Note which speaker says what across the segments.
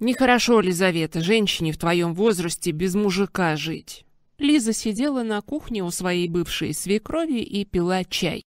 Speaker 1: Нехорошо, Лизавета, женщине в твоем возрасте без мужика жить. Лиза сидела на кухне у своей бывшей свекрови и пила чай.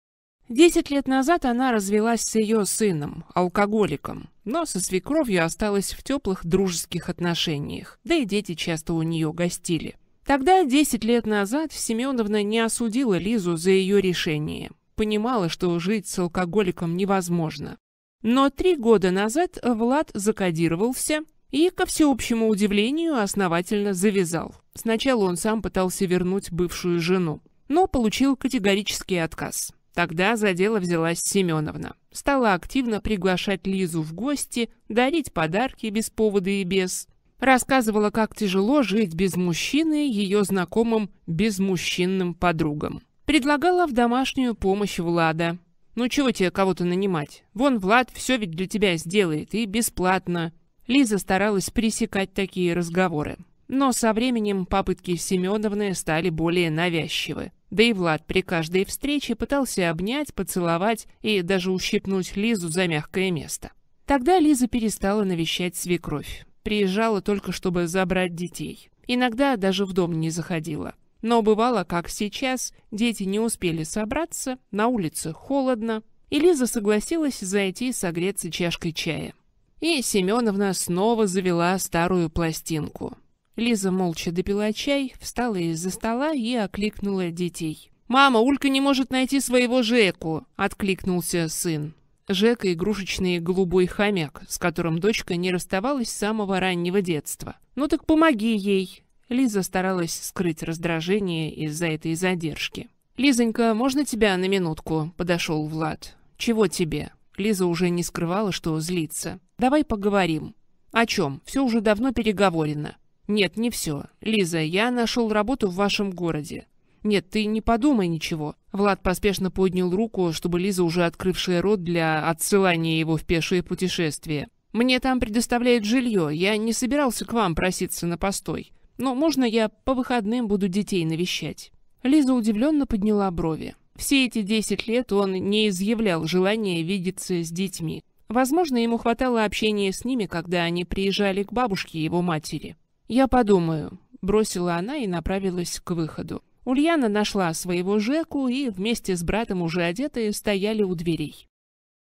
Speaker 1: Десять лет назад она развелась с ее сыном, алкоголиком, но со свекровью осталась в теплых дружеских отношениях, да и дети часто у нее гостили. Тогда, десять лет назад, Семеновна не осудила Лизу за ее решение. Понимала, что жить с алкоголиком невозможно. Но три года назад Влад закодировался, и, ко всеобщему удивлению, основательно завязал. Сначала он сам пытался вернуть бывшую жену, но получил категорический отказ. Тогда за дело взялась Семеновна. Стала активно приглашать Лизу в гости, дарить подарки без повода и без. Рассказывала, как тяжело жить без мужчины ее знакомым безмужчинным подругам. Предлагала в домашнюю помощь Влада. «Ну чего тебе кого-то нанимать? Вон Влад все ведь для тебя сделает и бесплатно. Лиза старалась пресекать такие разговоры. Но со временем попытки Семеновны стали более навязчивы. Да и Влад при каждой встрече пытался обнять, поцеловать и даже ущипнуть Лизу за мягкое место. Тогда Лиза перестала навещать свекровь. Приезжала только, чтобы забрать детей. Иногда даже в дом не заходила. Но бывало, как сейчас, дети не успели собраться, на улице холодно, и Лиза согласилась зайти и согреться чашкой чая. И Семеновна снова завела старую пластинку. Лиза молча допила чай, встала из-за стола и окликнула детей. «Мама, Улька не может найти своего Жеку!» — откликнулся сын. Жека — игрушечный голубой хомяк, с которым дочка не расставалась с самого раннего детства. «Ну так помоги ей!» Лиза старалась скрыть раздражение из-за этой задержки. «Лизонька, можно тебя на минутку?» — подошел Влад. «Чего тебе?» Лиза уже не скрывала, что злится. Давай поговорим. О чем? Все уже давно переговорено. Нет, не все. Лиза, я нашел работу в вашем городе. Нет, ты не подумай ничего. Влад поспешно поднял руку, чтобы Лиза, уже открывшая рот для отсылания его в пешее путешествие. Мне там предоставляют жилье, я не собирался к вам проситься на постой. Но можно я по выходным буду детей навещать? Лиза удивленно подняла брови. Все эти десять лет он не изъявлял желания видеться с детьми. Возможно, ему хватало общения с ними, когда они приезжали к бабушке его матери. «Я подумаю», — бросила она и направилась к выходу. Ульяна нашла своего Жеку и вместе с братом уже одетые стояли у дверей.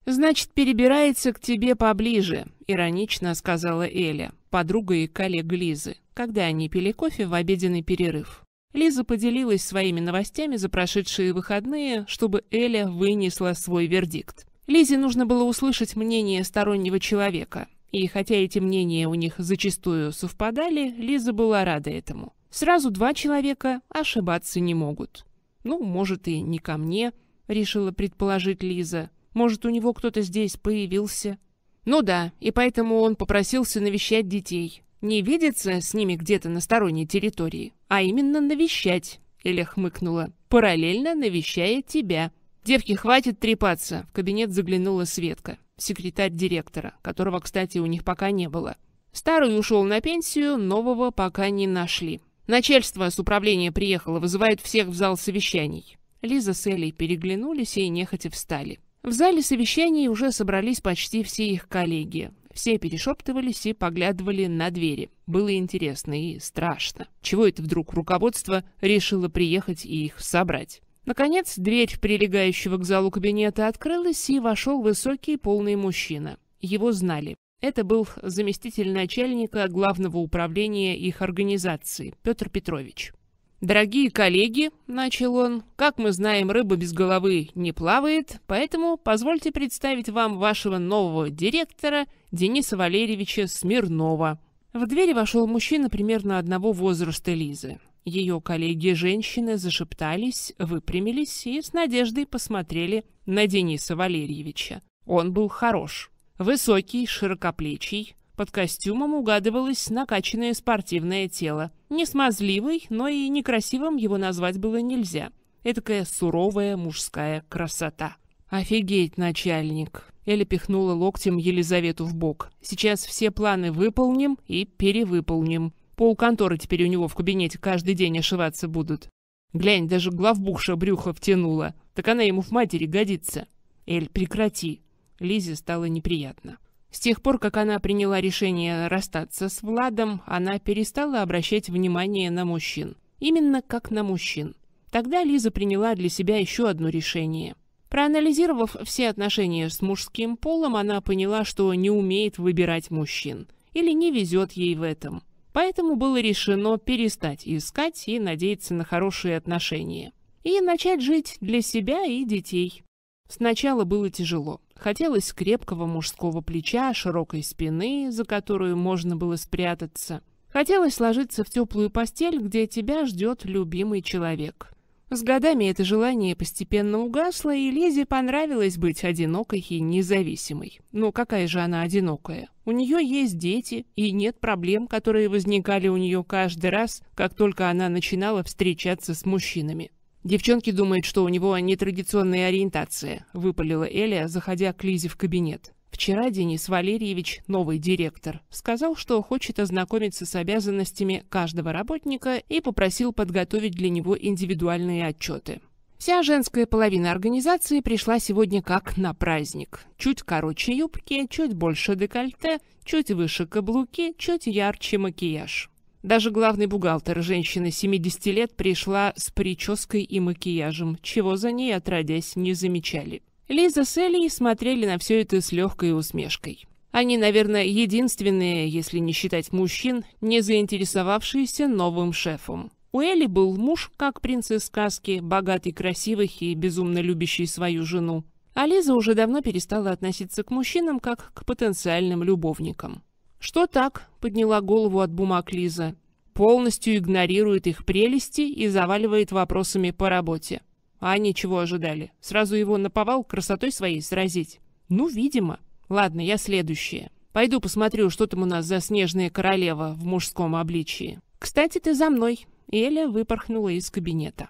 Speaker 1: «Значит, перебирается к тебе поближе», — иронично сказала Эля, подруга и коллега Лизы, когда они пили кофе в обеденный перерыв. Лиза поделилась своими новостями за прошедшие выходные, чтобы Эля вынесла свой вердикт. Лизе нужно было услышать мнение стороннего человека. И хотя эти мнения у них зачастую совпадали, Лиза была рада этому. Сразу два человека ошибаться не могут. «Ну, может, и не ко мне», — решила предположить Лиза. «Может, у него кто-то здесь появился?» «Ну да, и поэтому он попросился навещать детей. Не видеться с ними где-то на сторонней территории, а именно навещать», — Эля хмыкнула, «параллельно навещая тебя». «Девки, хватит трепаться!» В кабинет заглянула Светка, секретарь директора, которого, кстати, у них пока не было. Старый ушел на пенсию, нового пока не нашли. Начальство с управления приехало, вызывает всех в зал совещаний. Лиза с Элей переглянулись и нехотя встали. В зале совещаний уже собрались почти все их коллеги. Все перешептывались и поглядывали на двери. Было интересно и страшно. Чего это вдруг руководство решило приехать и их собрать? Наконец, дверь прилегающего к залу кабинета открылась, и вошел высокий полный мужчина. Его знали. Это был заместитель начальника главного управления их организации, Петр Петрович. «Дорогие коллеги», — начал он, — «как мы знаем, рыба без головы не плавает, поэтому позвольте представить вам вашего нового директора Дениса Валерьевича Смирнова». В дверь вошел мужчина примерно одного возраста Лизы. Ее коллеги-женщины зашептались, выпрямились и с надеждой посмотрели на Дениса Валерьевича. Он был хорош. Высокий, широкоплечий. Под костюмом угадывалось накачанное спортивное тело. Не смазливый, но и некрасивым его назвать было нельзя. Этакая суровая мужская красота. «Офигеть, начальник!» Эля пихнула локтем Елизавету в бок. «Сейчас все планы выполним и перевыполним. Полконторы теперь у него в кабинете каждый день ошиваться будут. Глянь, даже главбухша брюхо втянула. Так она ему в матери годится. Эль, прекрати. Лизе стало неприятно. С тех пор, как она приняла решение расстаться с Владом, она перестала обращать внимание на мужчин. Именно как на мужчин. Тогда Лиза приняла для себя еще одно решение. Проанализировав все отношения с мужским полом, она поняла, что не умеет выбирать мужчин. Или не везет ей в этом. Поэтому было решено перестать искать и надеяться на хорошие отношения. И начать жить для себя и детей. Сначала было тяжело. Хотелось крепкого мужского плеча, широкой спины, за которую можно было спрятаться. Хотелось ложиться в теплую постель, где тебя ждет любимый человек. С годами это желание постепенно угасло, и Лизе понравилось быть одинокой и независимой. Но какая же она одинокая? У нее есть дети, и нет проблем, которые возникали у нее каждый раз, как только она начинала встречаться с мужчинами. «Девчонки думают, что у него нетрадиционная ориентация», — выпалила Эля, заходя к Лизе в кабинет. Вчера Денис Валерьевич, новый директор, сказал, что хочет ознакомиться с обязанностями каждого работника и попросил подготовить для него индивидуальные отчеты. Вся женская половина организации пришла сегодня как на праздник. Чуть короче юбки, чуть больше декольте, чуть выше каблуки, чуть ярче макияж. Даже главный бухгалтер, женщина 70 лет, пришла с прической и макияжем, чего за ней, отродясь, не замечали. Лиза с Элли смотрели на все это с легкой усмешкой. Они, наверное, единственные, если не считать мужчин, не заинтересовавшиеся новым шефом. У Элли был муж, как принц из сказки, богатый, красивый и безумно любящий свою жену. А Лиза уже давно перестала относиться к мужчинам как к потенциальным любовникам. «Что так?» — подняла голову от бумаг Лиза. «Полностью игнорирует их прелести и заваливает вопросами по работе. А они чего ожидали? Сразу его наповал красотой своей сразить? Ну, видимо. Ладно, я следующая. Пойду посмотрю, что там у нас за снежная королева в мужском обличии. Кстати, ты за мной. Эля выпорхнула из кабинета.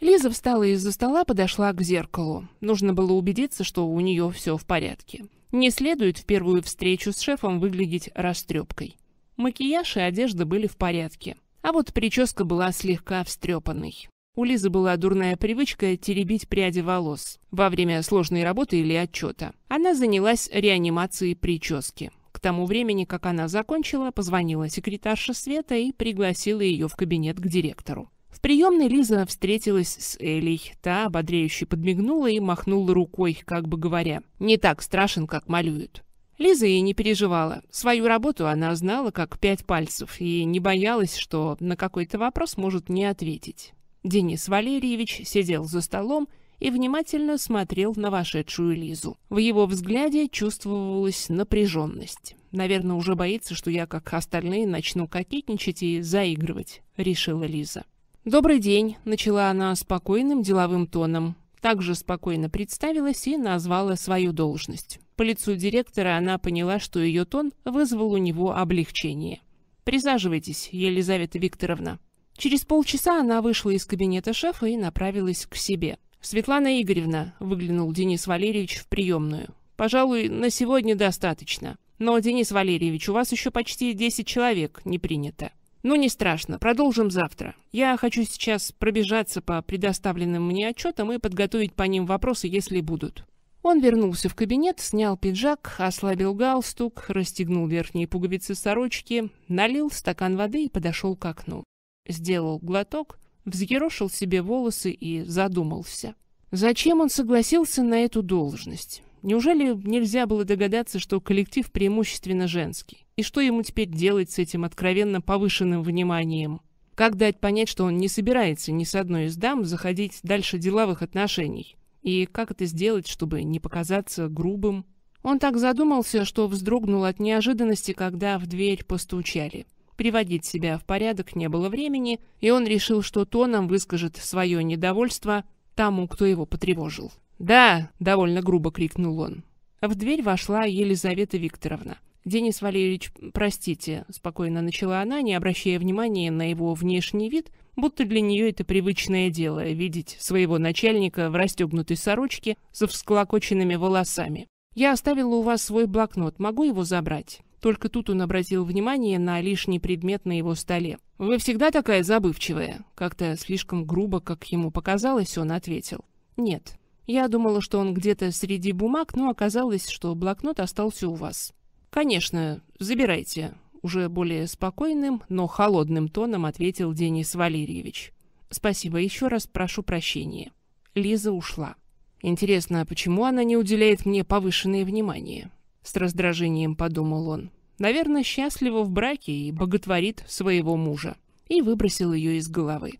Speaker 1: Лиза встала из-за стола, подошла к зеркалу. Нужно было убедиться, что у нее все в порядке. Не следует в первую встречу с шефом выглядеть растрепкой. Макияж и одежда были в порядке, а вот прическа была слегка встрепанной. У Лизы была дурная привычка теребить пряди волос во время сложной работы или отчета. Она занялась реанимацией прически. К тому времени, как она закончила, позвонила секретарша Света и пригласила ее в кабинет к директору. В приемной Лиза встретилась с Элей. Та ободряюще подмигнула и махнула рукой, как бы говоря, «Не так страшен, как малюют». Лиза и не переживала. Свою работу она знала как пять пальцев и не боялась, что на какой-то вопрос может не ответить. Денис Валерьевич сидел за столом и внимательно смотрел на вошедшую Лизу. В его взгляде чувствовалась напряженность. «Наверное, уже боится, что я, как остальные, начну кокетничать и заигрывать», — решила Лиза. «Добрый день», — начала она спокойным деловым тоном. Также спокойно представилась и назвала свою должность. По лицу директора она поняла, что ее тон вызвал у него облегчение. «Присаживайтесь, Елизавета Викторовна», Через полчаса она вышла из кабинета шефа и направилась к себе. «Светлана Игоревна», — выглянул Денис Валерьевич в приемную, — «пожалуй, на сегодня достаточно. Но, Денис Валерьевич, у вас еще почти 10 человек не принято». «Ну, не страшно, продолжим завтра. Я хочу сейчас пробежаться по предоставленным мне отчетам и подготовить по ним вопросы, если будут». Он вернулся в кабинет, снял пиджак, ослабил галстук, расстегнул верхние пуговицы сорочки, налил стакан воды и подошел к окну сделал глоток, взъерошил себе волосы и задумался. Зачем он согласился на эту должность? Неужели нельзя было догадаться, что коллектив преимущественно женский? И что ему теперь делать с этим откровенно повышенным вниманием? Как дать понять, что он не собирается ни с одной из дам заходить дальше деловых отношений? И как это сделать, чтобы не показаться грубым? Он так задумался, что вздрогнул от неожиданности, когда в дверь постучали. Приводить себя в порядок не было времени, и он решил, что тоном выскажет свое недовольство тому, кто его потревожил. «Да!» — довольно грубо крикнул он. В дверь вошла Елизавета Викторовна. «Денис Валерьевич, простите», — спокойно начала она, не обращая внимания на его внешний вид, будто для нее это привычное дело — видеть своего начальника в расстегнутой сорочке со всклокоченными волосами. «Я оставила у вас свой блокнот, могу его забрать?» Только тут он обратил внимание на лишний предмет на его столе. «Вы всегда такая забывчивая?» Как-то слишком грубо, как ему показалось, он ответил. «Нет. Я думала, что он где-то среди бумаг, но оказалось, что блокнот остался у вас». «Конечно, забирайте», — уже более спокойным, но холодным тоном ответил Денис Валерьевич. «Спасибо, еще раз прошу прощения». Лиза ушла. «Интересно, почему она не уделяет мне повышенное внимание?» С раздражением подумал он. Наверное, счастлива в браке и боготворит своего мужа. И выбросил ее из головы.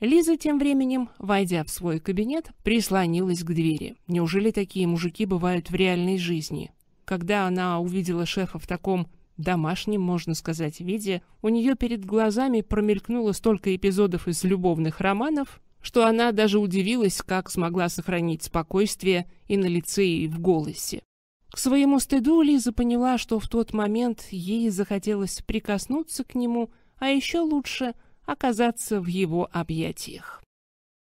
Speaker 1: Лиза тем временем, войдя в свой кабинет, прислонилась к двери. Неужели такие мужики бывают в реальной жизни? Когда она увидела шефа в таком домашнем, можно сказать, виде, у нее перед глазами промелькнуло столько эпизодов из любовных романов, что она даже удивилась, как смогла сохранить спокойствие и на лице, и в голосе. К своему стыду Лиза поняла, что в тот момент ей захотелось прикоснуться к нему, а еще лучше оказаться в его объятиях.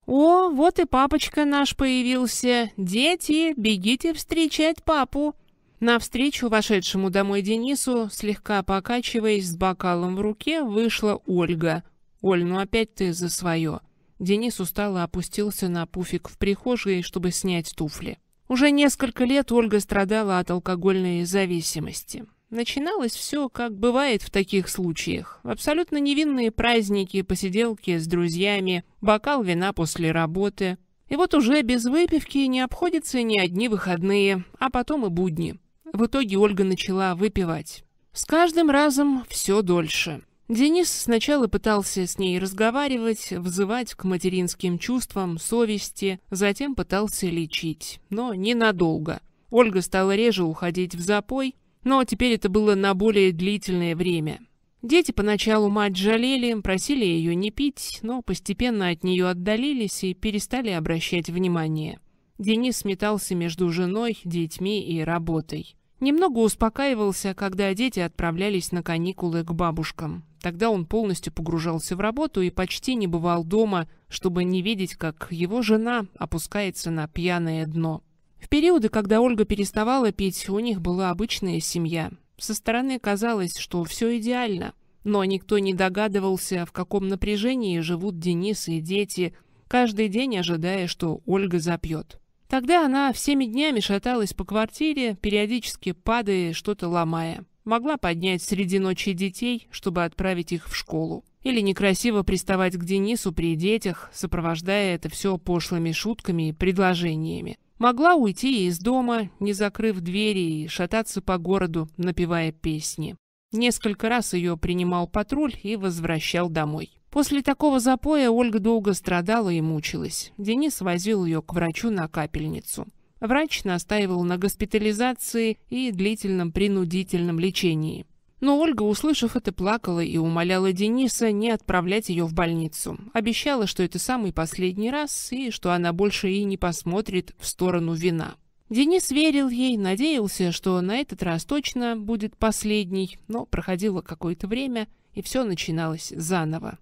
Speaker 1: «О, вот и папочка наш появился! Дети, бегите встречать папу!» Навстречу вошедшему домой Денису, слегка покачиваясь с бокалом в руке, вышла Ольга. «Оль, ну опять ты за свое!» Денис устало опустился на пуфик в прихожей, чтобы снять туфли. Уже несколько лет Ольга страдала от алкогольной зависимости. Начиналось все, как бывает в таких случаях. Абсолютно невинные праздники, посиделки с друзьями, бокал вина после работы. И вот уже без выпивки не обходится ни одни выходные, а потом и будни. В итоге Ольга начала выпивать. С каждым разом все дольше. Денис сначала пытался с ней разговаривать, взывать к материнским чувствам, совести, затем пытался лечить, но ненадолго. Ольга стала реже уходить в запой, но теперь это было на более длительное время. Дети поначалу мать жалели, просили ее не пить, но постепенно от нее отдалились и перестали обращать внимание. Денис метался между женой, детьми и работой. Немного успокаивался, когда дети отправлялись на каникулы к бабушкам. Тогда он полностью погружался в работу и почти не бывал дома, чтобы не видеть, как его жена опускается на пьяное дно. В периоды, когда Ольга переставала пить, у них была обычная семья. Со стороны казалось, что все идеально, но никто не догадывался, в каком напряжении живут Денис и дети, каждый день ожидая, что Ольга запьет. Тогда она всеми днями шаталась по квартире, периодически падая что-то ломая. Могла поднять среди ночи детей, чтобы отправить их в школу. Или некрасиво приставать к Денису при детях, сопровождая это все пошлыми шутками и предложениями. Могла уйти из дома, не закрыв двери, и шататься по городу, напевая песни. Несколько раз ее принимал патруль и возвращал домой. После такого запоя Ольга долго страдала и мучилась. Денис возил ее к врачу на капельницу. Врач настаивал на госпитализации и длительном принудительном лечении. Но Ольга, услышав это, плакала и умоляла Дениса не отправлять ее в больницу. Обещала, что это самый последний раз и что она больше и не посмотрит в сторону вина. Денис верил ей, надеялся, что на этот раз точно будет последний, но проходило какое-то время, и все начиналось заново.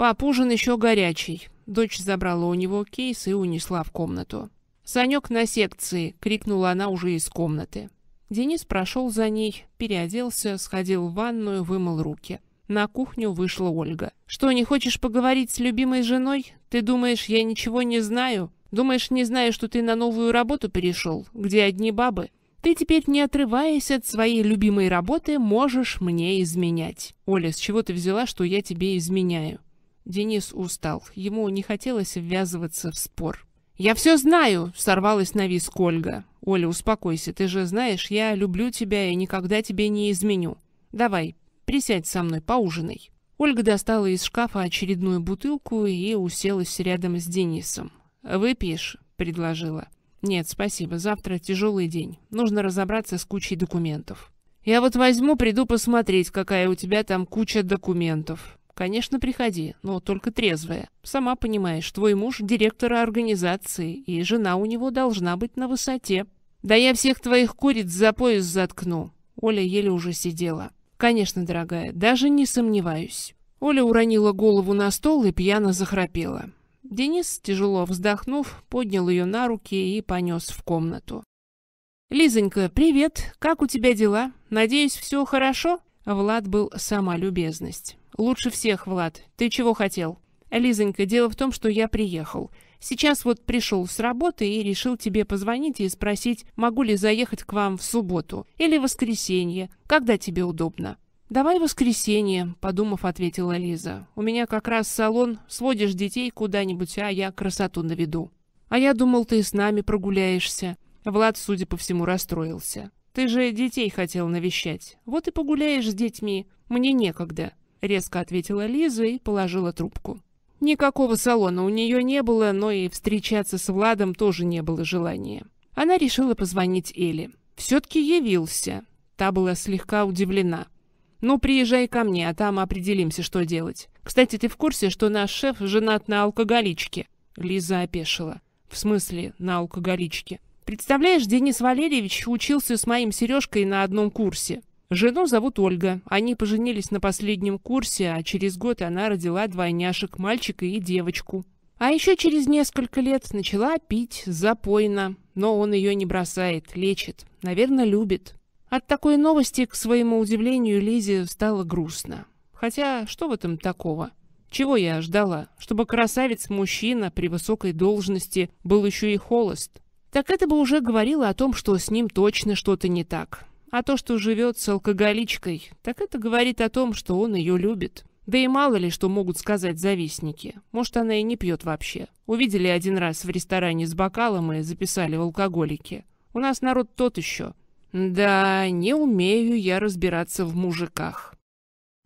Speaker 1: Пап, ужин еще горячий. Дочь забрала у него кейс и унесла в комнату. «Санек на секции!» — крикнула она уже из комнаты. Денис прошел за ней, переоделся, сходил в ванную, вымыл руки. На кухню вышла Ольга. «Что, не хочешь поговорить с любимой женой? Ты думаешь, я ничего не знаю? Думаешь, не знаю, что ты на новую работу перешел, где одни бабы? Ты теперь, не отрываясь от своей любимой работы, можешь мне изменять. Оля, с чего ты взяла, что я тебе изменяю? Денис устал. Ему не хотелось ввязываться в спор. «Я все знаю!» — сорвалась на виск Ольга. «Оля, успокойся. Ты же знаешь, я люблю тебя и никогда тебе не изменю. Давай, присядь со мной, поужинай». Ольга достала из шкафа очередную бутылку и уселась рядом с Денисом. «Выпьешь?» — предложила. «Нет, спасибо. Завтра тяжелый день. Нужно разобраться с кучей документов». «Я вот возьму, приду посмотреть, какая у тебя там куча документов», Конечно, приходи, но только трезвая. Сама понимаешь, твой муж — директор организации, и жена у него должна быть на высоте. Да я всех твоих куриц за пояс заткну. Оля еле уже сидела. Конечно, дорогая, даже не сомневаюсь. Оля уронила голову на стол и пьяно захрапела. Денис, тяжело вздохнув, поднял ее на руки и понес в комнату. «Лизонька, привет! Как у тебя дела? Надеюсь, все хорошо?» Влад был сама любезность. «Лучше всех, Влад. Ты чего хотел?» «Лизонька, дело в том, что я приехал. Сейчас вот пришел с работы и решил тебе позвонить и спросить, могу ли заехать к вам в субботу или в воскресенье, когда тебе удобно». «Давай воскресенье», — подумав, ответила Лиза. «У меня как раз салон, сводишь детей куда-нибудь, а я красоту наведу». «А я думал, ты с нами прогуляешься». Влад, судя по всему, расстроился. «Ты же детей хотел навещать. Вот и погуляешь с детьми. Мне некогда». — резко ответила Лиза и положила трубку. Никакого салона у нее не было, но и встречаться с Владом тоже не было желания. Она решила позвонить Эле. Все-таки явился. Та была слегка удивлена. «Ну, приезжай ко мне, а там определимся, что делать. Кстати, ты в курсе, что наш шеф женат на алкоголичке?» Лиза опешила. «В смысле на алкоголичке?» «Представляешь, Денис Валерьевич учился с моим Сережкой на одном курсе. Жену зовут Ольга. Они поженились на последнем курсе, а через год она родила двойняшек, мальчика и девочку. А еще через несколько лет начала пить запойно, но он ее не бросает, лечит, наверное, любит. От такой новости, к своему удивлению, Лизе стало грустно. Хотя, что в этом такого? Чего я ждала? Чтобы красавец-мужчина при высокой должности был еще и холост. Так это бы уже говорило о том, что с ним точно что-то не так. А то, что живет с алкоголичкой, так это говорит о том, что он ее любит. Да и мало ли, что могут сказать завистники. Может, она и не пьет вообще. Увидели один раз в ресторане с бокалом и записали в алкоголики. У нас народ тот еще. Да, не умею я разбираться в мужиках.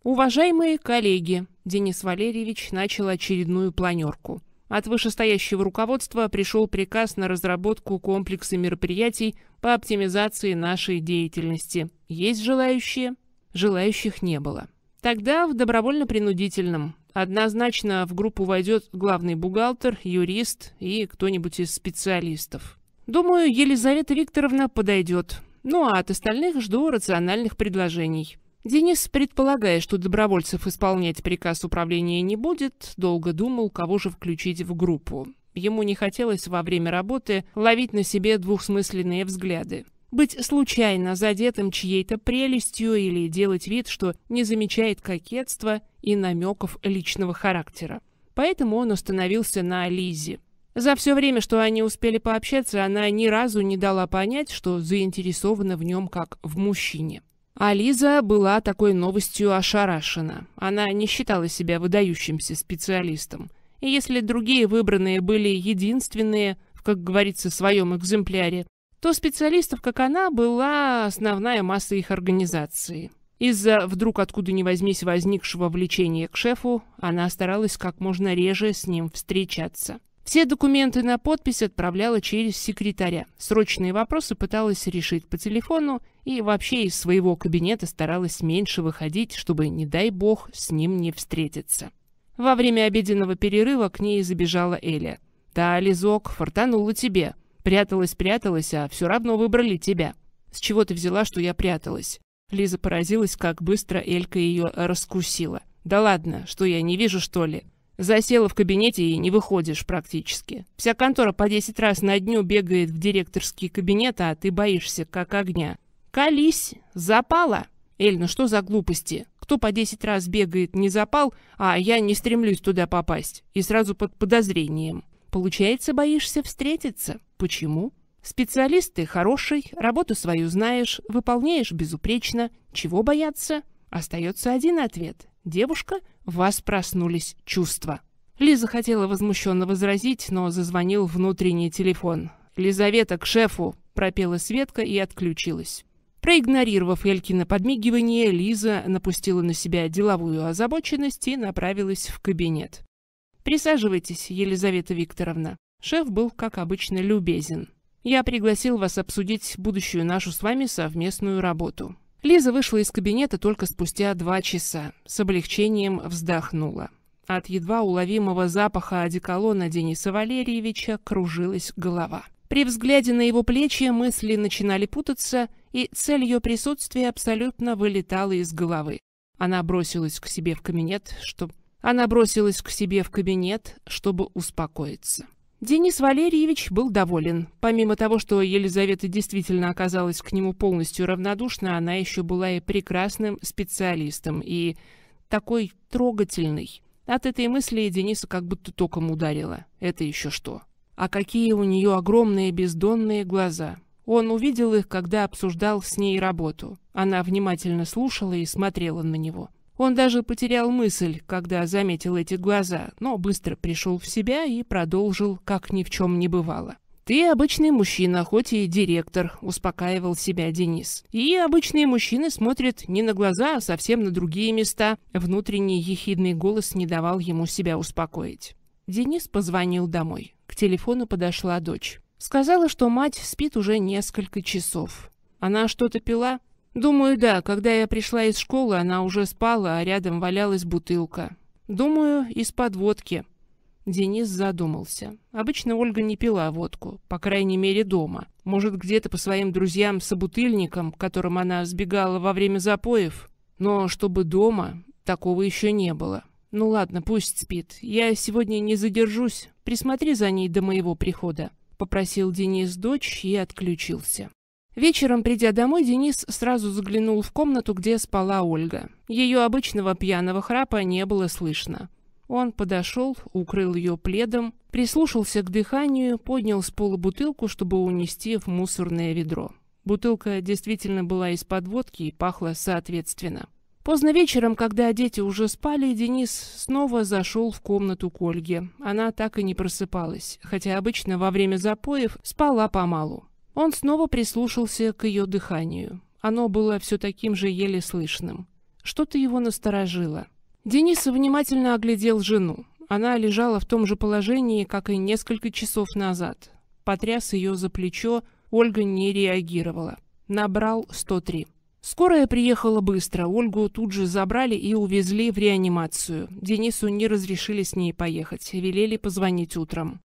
Speaker 1: Уважаемые коллеги, Денис Валерьевич начал очередную планерку. От вышестоящего руководства пришел приказ на разработку комплекса мероприятий по оптимизации нашей деятельности. Есть желающие? Желающих не было. Тогда в добровольно-принудительном. Однозначно в группу войдет главный бухгалтер, юрист и кто-нибудь из специалистов. Думаю, Елизавета Викторовна подойдет. Ну а от остальных жду рациональных предложений. Денис, предполагая, что добровольцев исполнять приказ управления не будет, долго думал, кого же включить в группу. Ему не хотелось во время работы ловить на себе двухсмысленные взгляды. Быть случайно задетым чьей-то прелестью или делать вид, что не замечает кокетства и намеков личного характера. Поэтому он остановился на Лизе. За все время, что они успели пообщаться, она ни разу не дала понять, что заинтересована в нем как в мужчине. Ализа была такой новостью ошарашена. Она не считала себя выдающимся специалистом. И если другие выбранные были единственные, как говорится, в своем экземпляре, то специалистов, как она, была основная масса их организации. Из-за вдруг откуда ни возьмись возникшего влечения к шефу, она старалась как можно реже с ним встречаться. Все документы на подпись отправляла через секретаря. Срочные вопросы пыталась решить по телефону и вообще из своего кабинета старалась меньше выходить, чтобы, не дай бог, с ним не встретиться. Во время обеденного перерыва к ней забежала Эля. «Да, Лизок, фортанула тебе. Пряталась-пряталась, а все равно выбрали тебя. С чего ты взяла, что я пряталась?» Лиза поразилась, как быстро Элька ее раскусила. «Да ладно, что я не вижу, что ли?» Засела в кабинете и не выходишь практически. Вся контора по 10 раз на дню бегает в директорский кабинет, а ты боишься, как огня. Колись, запала. Эль, ну что за глупости? Кто по 10 раз бегает, не запал, а я не стремлюсь туда попасть. И сразу под подозрением. Получается, боишься встретиться. Почему? Специалист ты хороший, работу свою знаешь, выполняешь безупречно. Чего бояться? Остается один ответ. Девушка — в вас проснулись чувства. Лиза хотела возмущенно возразить, но зазвонил внутренний телефон. «Лизавета, к шефу!» – пропела Светка и отключилась. Проигнорировав Элькино подмигивание, Лиза напустила на себя деловую озабоченность и направилась в кабинет. «Присаживайтесь, Елизавета Викторовна». Шеф был, как обычно, любезен. «Я пригласил вас обсудить будущую нашу с вами совместную работу. Лиза вышла из кабинета только спустя два часа. С облегчением вздохнула. От едва уловимого запаха одеколона Дениса Валерьевича кружилась голова. При взгляде на его плечи мысли начинали путаться, и цель ее присутствия абсолютно вылетала из головы. Она бросилась к себе в кабинет, чтобы... Она бросилась к себе в кабинет, чтобы успокоиться. Денис Валерьевич был доволен. Помимо того, что Елизавета действительно оказалась к нему полностью равнодушна, она еще была и прекрасным специалистом, и такой трогательной. От этой мысли Дениса как будто током ударило. Это еще что. А какие у нее огромные бездонные глаза. Он увидел их, когда обсуждал с ней работу. Она внимательно слушала и смотрела на него. Он даже потерял мысль, когда заметил эти глаза, но быстро пришел в себя и продолжил, как ни в чем не бывало. «Ты обычный мужчина, хоть и директор», — успокаивал себя Денис. «И обычные мужчины смотрят не на глаза, а совсем на другие места». Внутренний ехидный голос не давал ему себя успокоить. Денис позвонил домой. К телефону подошла дочь. Сказала, что мать спит уже несколько часов. «Она что-то пила?» Думаю, да, когда я пришла из школы, она уже спала, а рядом валялась бутылка. Думаю, из-под водки. Денис задумался. Обычно Ольга не пила водку, по крайней мере дома. Может, где-то по своим друзьям-собутыльникам, которым она сбегала во время запоев? Но чтобы дома, такого еще не было. Ну ладно, пусть спит. Я сегодня не задержусь. Присмотри за ней до моего прихода. Попросил Денис дочь и отключился. Вечером, придя домой, Денис сразу заглянул в комнату, где спала Ольга. Ее обычного пьяного храпа не было слышно. Он подошел, укрыл ее пледом, прислушался к дыханию, поднял с пола бутылку, чтобы унести в мусорное ведро. Бутылка действительно была из подводки и пахла соответственно. Поздно вечером, когда дети уже спали, Денис снова зашел в комнату к Ольге. Она так и не просыпалась, хотя обычно во время запоев спала помалу. Он снова прислушался к ее дыханию. Оно было все таким же еле слышным. Что-то его насторожило. Денис внимательно оглядел жену. Она лежала в том же положении, как и несколько часов назад. Потряс ее за плечо, Ольга не реагировала. Набрал 103. Скорая приехала быстро, Ольгу тут же забрали и увезли в реанимацию. Денису не разрешили с ней поехать, велели позвонить утром.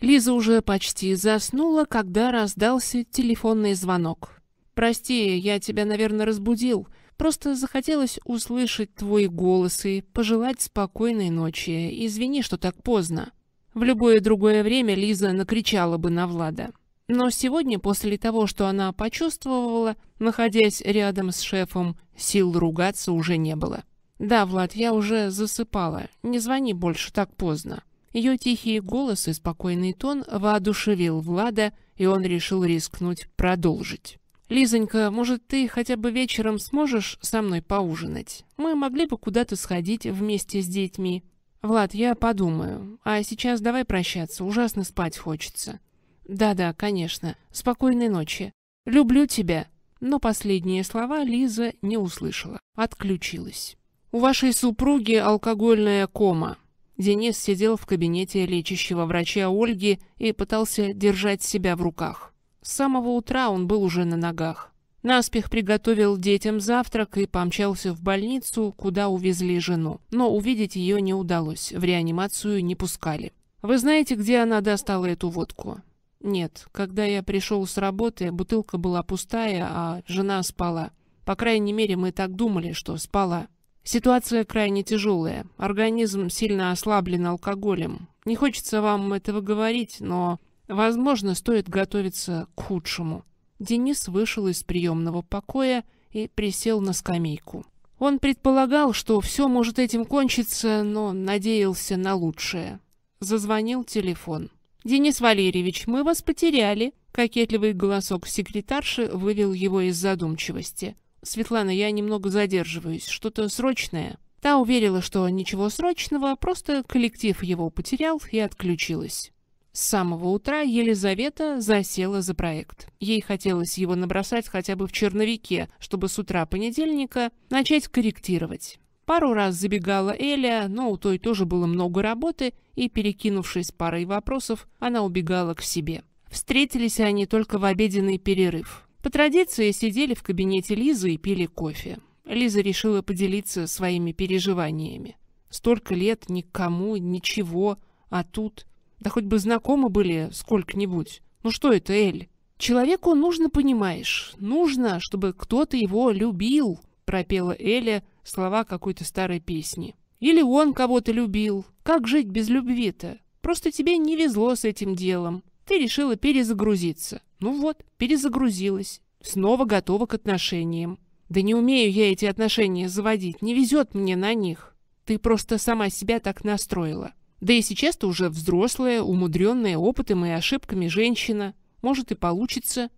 Speaker 1: Лиза уже почти заснула, когда раздался телефонный звонок. «Прости, я тебя, наверное, разбудил. Просто захотелось услышать твой голос и пожелать спокойной ночи. Извини, что так поздно». В любое другое время Лиза накричала бы на Влада. Но сегодня, после того, что она почувствовала, находясь рядом с шефом, сил ругаться уже не было. «Да, Влад, я уже засыпала. Не звони больше так поздно». Ее тихий голос и спокойный тон воодушевил Влада, и он решил рискнуть продолжить. «Лизонька, может, ты хотя бы вечером сможешь со мной поужинать? Мы могли бы куда-то сходить вместе с детьми». «Влад, я подумаю. А сейчас давай прощаться, ужасно спать хочется». «Да-да, конечно. Спокойной ночи. Люблю тебя». Но последние слова Лиза не услышала. Отключилась. «У вашей супруги алкогольная кома», Денис сидел в кабинете лечащего врача Ольги и пытался держать себя в руках. С самого утра он был уже на ногах. Наспех приготовил детям завтрак и помчался в больницу, куда увезли жену. Но увидеть ее не удалось, в реанимацию не пускали. «Вы знаете, где она достала эту водку?» «Нет, когда я пришел с работы, бутылка была пустая, а жена спала. По крайней мере, мы так думали, что спала». Ситуация крайне тяжелая. Организм сильно ослаблен алкоголем. Не хочется вам этого говорить, но, возможно, стоит готовиться к худшему. Денис вышел из приемного покоя и присел на скамейку. Он предполагал, что все может этим кончиться, но надеялся на лучшее. Зазвонил телефон. «Денис Валерьевич, мы вас потеряли», — кокетливый голосок секретарши вывел его из задумчивости. «Светлана, я немного задерживаюсь. Что-то срочное?» Та уверила, что ничего срочного, просто коллектив его потерял и отключилась. С самого утра Елизавета засела за проект. Ей хотелось его набросать хотя бы в черновике, чтобы с утра понедельника начать корректировать. Пару раз забегала Эля, но у той тоже было много работы, и, перекинувшись парой вопросов, она убегала к себе. Встретились они только в обеденный перерыв. По традиции сидели в кабинете Лизы и пили кофе. Лиза решила поделиться своими переживаниями. Столько лет никому, ничего, а тут... Да хоть бы знакомы были сколько-нибудь. Ну что это, Эль? Человеку нужно, понимаешь, нужно, чтобы кто-то его любил, пропела Эля слова какой-то старой песни. Или он кого-то любил. Как жить без любви-то? Просто тебе не везло с этим делом. Ты решила перезагрузиться. Ну вот, перезагрузилась. Снова готова к отношениям. Да не умею я эти отношения заводить, не везет мне на них. Ты просто сама себя так настроила. Да и сейчас ты уже взрослая, умудренная опытом и ошибками женщина. Может и получится.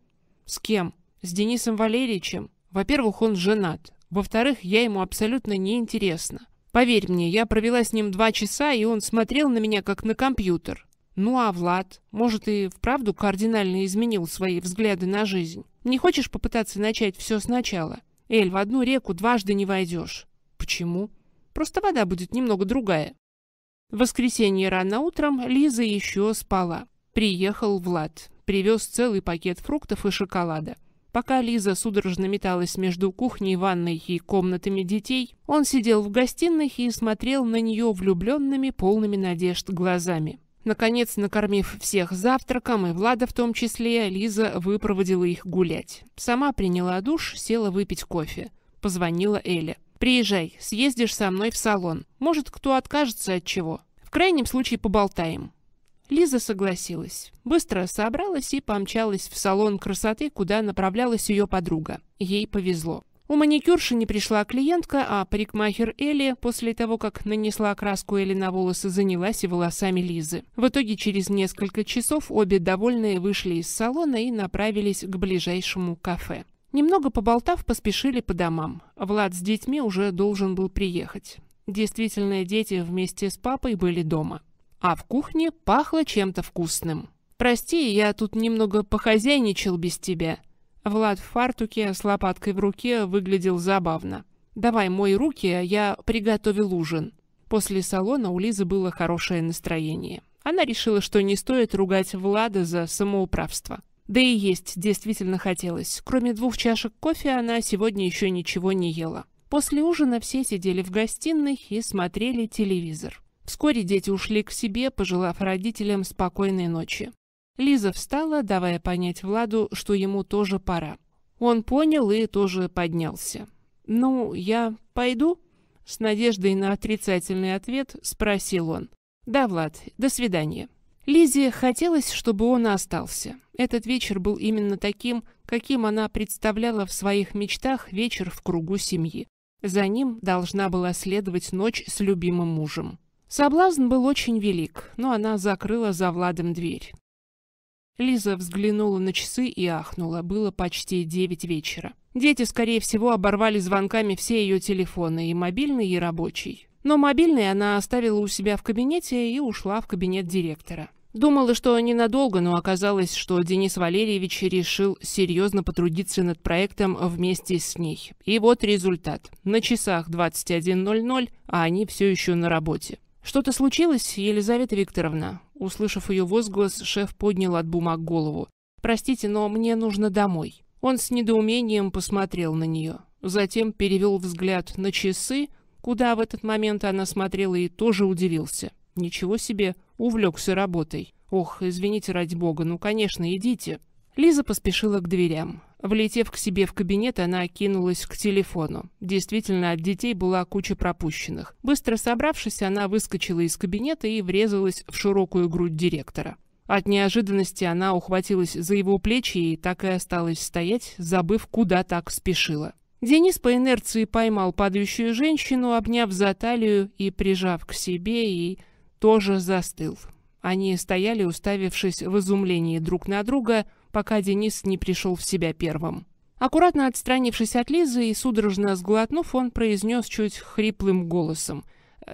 Speaker 1: С кем? С Денисом Валерьевичем. Во-первых, он женат. Во-вторых, я ему абсолютно неинтересна. Поверь мне, я провела с ним два часа, и он смотрел на меня, как на компьютер. Ну а Влад, может, и вправду кардинально изменил свои взгляды на жизнь. Не хочешь попытаться начать все сначала? Эль, в одну реку дважды не войдешь. Почему? Просто вода будет немного другая. В воскресенье рано утром Лиза еще спала. Приехал Влад. Привез целый пакет фруктов и шоколада. Пока Лиза судорожно металась между кухней, ванной и комнатами детей, он сидел в гостиной и смотрел на нее влюбленными, полными надежд глазами. Наконец, накормив всех завтраком, и Влада в том числе, Лиза выпроводила их гулять. Сама приняла душ, села выпить кофе. Позвонила Эле. «Приезжай, съездишь со мной в салон. Может, кто откажется от чего. В крайнем случае поболтаем». Лиза согласилась. Быстро собралась и помчалась в салон красоты, куда направлялась ее подруга. Ей повезло. У маникюрши не пришла клиентка, а парикмахер Элли после того, как нанесла краску Элли на волосы, занялась и волосами Лизы. В итоге через несколько часов обе довольные вышли из салона и направились к ближайшему кафе. Немного поболтав, поспешили по домам. Влад с детьми уже должен был приехать. Действительно, дети вместе с папой были дома. А в кухне пахло чем-то вкусным. «Прости, я тут немного похозяйничал без тебя», Влад в фартуке с лопаткой в руке выглядел забавно. «Давай мои руки, а я приготовил ужин». После салона у Лизы было хорошее настроение. Она решила, что не стоит ругать Влада за самоуправство. Да и есть действительно хотелось. Кроме двух чашек кофе она сегодня еще ничего не ела. После ужина все сидели в гостиной и смотрели телевизор. Вскоре дети ушли к себе, пожелав родителям спокойной ночи. Лиза встала, давая понять Владу, что ему тоже пора. Он понял и тоже поднялся. «Ну, я пойду?» С надеждой на отрицательный ответ спросил он. «Да, Влад, до свидания». Лизе хотелось, чтобы он остался. Этот вечер был именно таким, каким она представляла в своих мечтах вечер в кругу семьи. За ним должна была следовать ночь с любимым мужем. Соблазн был очень велик, но она закрыла за Владом дверь. Лиза взглянула на часы и ахнула. Было почти девять вечера. Дети, скорее всего, оборвали звонками все ее телефоны, и мобильный, и рабочий. Но мобильный она оставила у себя в кабинете и ушла в кабинет директора. Думала, что ненадолго, но оказалось, что Денис Валерьевич решил серьезно потрудиться над проектом вместе с ней. И вот результат. На часах 21.00, а они все еще на работе. «Что-то случилось, Елизавета Викторовна?» Услышав ее возглас, шеф поднял от бумаг голову. «Простите, но мне нужно домой». Он с недоумением посмотрел на нее. Затем перевел взгляд на часы, куда в этот момент она смотрела и тоже удивился. Ничего себе, увлекся работой. «Ох, извините ради бога, ну, конечно, идите». Лиза поспешила к дверям. Влетев к себе в кабинет, она кинулась к телефону. Действительно, от детей была куча пропущенных. Быстро собравшись, она выскочила из кабинета и врезалась в широкую грудь директора. От неожиданности она ухватилась за его плечи и так и осталась стоять, забыв, куда так спешила. Денис по инерции поймал падающую женщину, обняв за талию и прижав к себе, и тоже застыл. Они стояли, уставившись в изумлении друг на друга, — пока Денис не пришел в себя первым. Аккуратно отстранившись от Лизы и судорожно сглотнув, он произнес чуть хриплым голосом.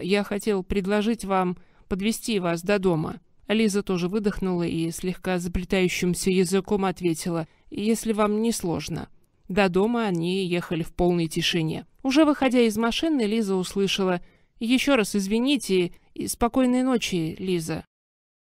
Speaker 1: «Я хотел предложить вам подвести вас до дома». Лиза тоже выдохнула и слегка заплетающимся языком ответила, «Если вам не сложно». До дома они ехали в полной тишине. Уже выходя из машины, Лиза услышала «Еще раз извините и спокойной ночи, Лиза».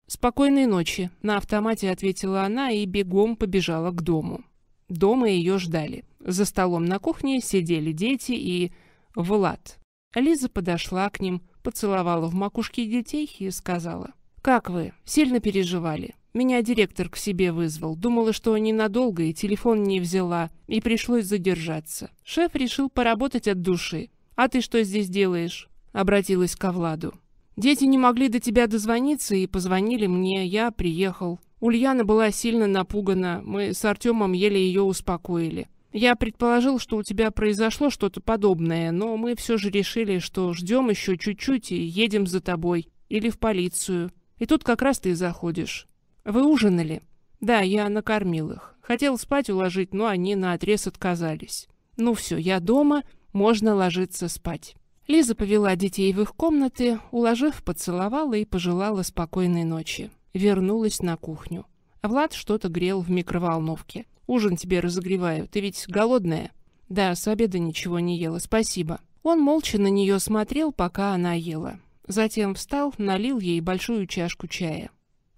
Speaker 1: «Спокойной ночи», — на автомате ответила она и бегом побежала к дому. Дома ее ждали. За столом на кухне сидели дети и... Влад. Лиза подошла к ним, поцеловала в макушке детей и сказала. «Как вы? Сильно переживали. Меня директор к себе вызвал. Думала, что ненадолго, и телефон не взяла, и пришлось задержаться. Шеф решил поработать от души. А ты что здесь делаешь?» Обратилась к Владу. Дети не могли до тебя дозвониться и позвонили мне, я приехал. Ульяна была сильно напугана, мы с Артемом еле ее успокоили. Я предположил, что у тебя произошло что-то подобное, но мы все же решили, что ждем еще чуть-чуть и едем за тобой. Или в полицию. И тут как раз ты заходишь. Вы ужинали? Да, я накормил их. Хотел спать уложить, но они наотрез отказались. Ну все, я дома, можно ложиться спать. Лиза повела детей в их комнаты, уложив, поцеловала и пожелала спокойной ночи. Вернулась на кухню. Влад что-то грел в микроволновке. «Ужин тебе разогреваю, ты ведь голодная?» «Да, с обеда ничего не ела, спасибо». Он молча на нее смотрел, пока она ела. Затем встал, налил ей большую чашку чая.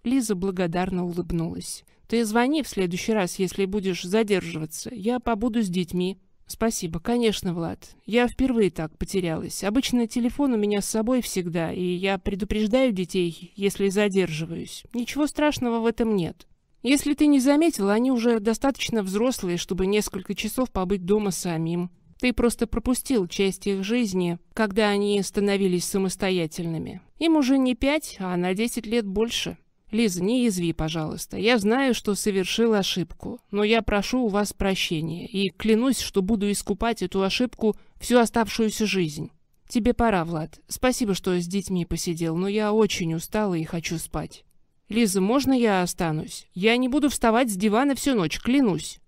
Speaker 1: Лиза благодарно улыбнулась. «Ты звони в следующий раз, если будешь задерживаться. Я побуду с детьми». Спасибо. Конечно, Влад. Я впервые так потерялась. Обычно телефон у меня с собой всегда, и я предупреждаю детей, если задерживаюсь. Ничего страшного в этом нет. Если ты не заметил, они уже достаточно взрослые, чтобы несколько часов побыть дома самим. Ты просто пропустил часть их жизни, когда они становились самостоятельными. Им уже не пять, а на десять лет больше. Лиза, не язви, пожалуйста. Я знаю, что совершил ошибку, но я прошу у вас прощения и клянусь, что буду искупать эту ошибку всю оставшуюся жизнь. Тебе пора, Влад. Спасибо, что с детьми посидел, но я очень устала и хочу спать. Лиза, можно я останусь? Я не буду вставать с дивана всю ночь, клянусь.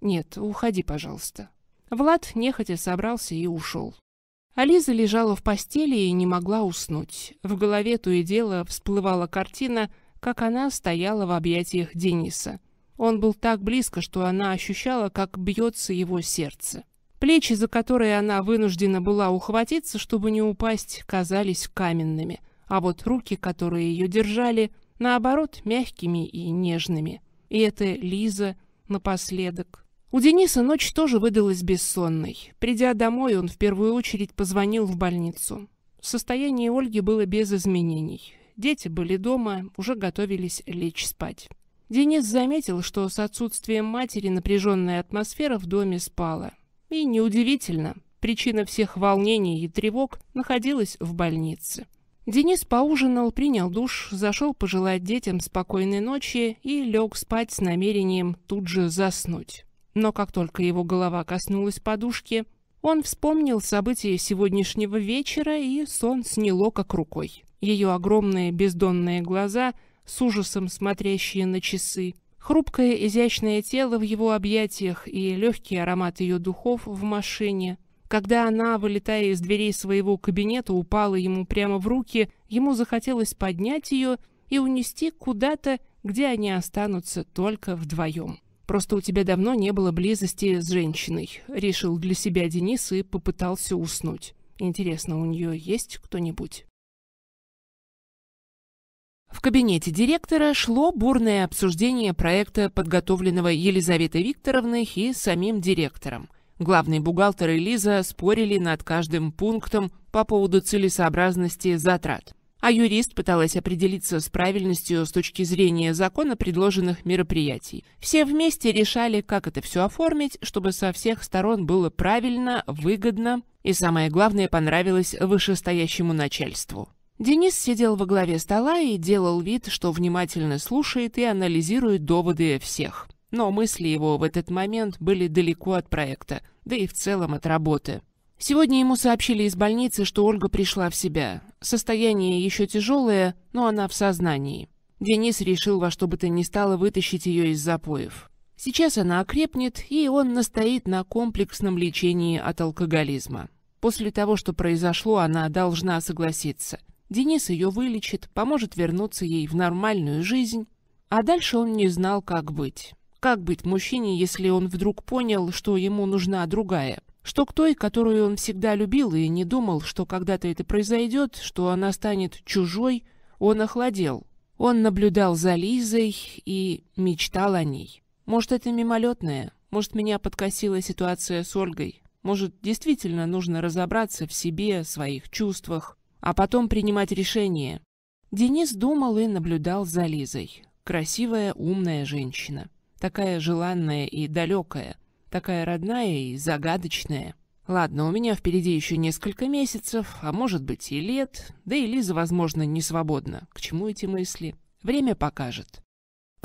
Speaker 1: Нет, уходи, пожалуйста. Влад нехотя собрался и ушел. А Лиза лежала в постели и не могла уснуть. В голове то и дело всплывала картина — как она стояла в объятиях Дениса. Он был так близко, что она ощущала, как бьется его сердце. Плечи, за которые она вынуждена была ухватиться, чтобы не упасть, казались каменными, а вот руки, которые ее держали, наоборот, мягкими и нежными. И это Лиза напоследок. У Дениса ночь тоже выдалась бессонной. Придя домой, он в первую очередь позвонил в больницу. Состояние Ольги было без изменений. Дети были дома, уже готовились лечь спать. Денис заметил, что с отсутствием матери напряженная атмосфера в доме спала. И неудивительно, причина всех волнений и тревог находилась в больнице. Денис поужинал, принял душ, зашел пожелать детям спокойной ночи и лег спать с намерением тут же заснуть. Но как только его голова коснулась подушки, он вспомнил события сегодняшнего вечера, и сон сняло как рукой ее огромные бездонные глаза, с ужасом смотрящие на часы, хрупкое изящное тело в его объятиях и легкий аромат ее духов в машине. Когда она, вылетая из дверей своего кабинета, упала ему прямо в руки, ему захотелось поднять ее и унести куда-то, где они останутся только вдвоем. «Просто у тебя давно не было близости с женщиной», — решил для себя Денис и попытался уснуть. «Интересно, у нее есть кто-нибудь?» В кабинете директора шло бурное обсуждение проекта, подготовленного Елизаветой Викторовной и самим директором. Главный бухгалтер и Лиза спорили над каждым пунктом по поводу целесообразности затрат. А юрист пыталась определиться с правильностью с точки зрения закона предложенных мероприятий. Все вместе решали, как это все оформить, чтобы со всех сторон было правильно, выгодно и, самое главное, понравилось вышестоящему начальству. Денис сидел во главе стола и делал вид, что внимательно слушает и анализирует доводы всех. Но мысли его в этот момент были далеко от проекта, да и в целом от работы. Сегодня ему сообщили из больницы, что Ольга пришла в себя. Состояние еще тяжелое, но она в сознании. Денис решил во что бы то ни стало вытащить ее из запоев. Сейчас она окрепнет, и он настоит на комплексном лечении от алкоголизма. После того, что произошло, она должна согласиться – Денис ее вылечит, поможет вернуться ей в нормальную жизнь. А дальше он не знал, как быть. Как быть мужчине, если он вдруг понял, что ему нужна другая? Что к той, которую он всегда любил и не думал, что когда-то это произойдет, что она станет чужой, он охладел. Он наблюдал за Лизой и мечтал о ней. Может, это мимолетное, может, меня подкосила ситуация с Ольгой. Может, действительно нужно разобраться в себе, своих чувствах а потом принимать решение. Денис думал и наблюдал за Лизой. Красивая, умная женщина. Такая желанная и далекая. Такая родная и загадочная. Ладно, у меня впереди еще несколько месяцев, а может быть и лет, да и Лиза, возможно, не свободна. К чему эти мысли? Время покажет.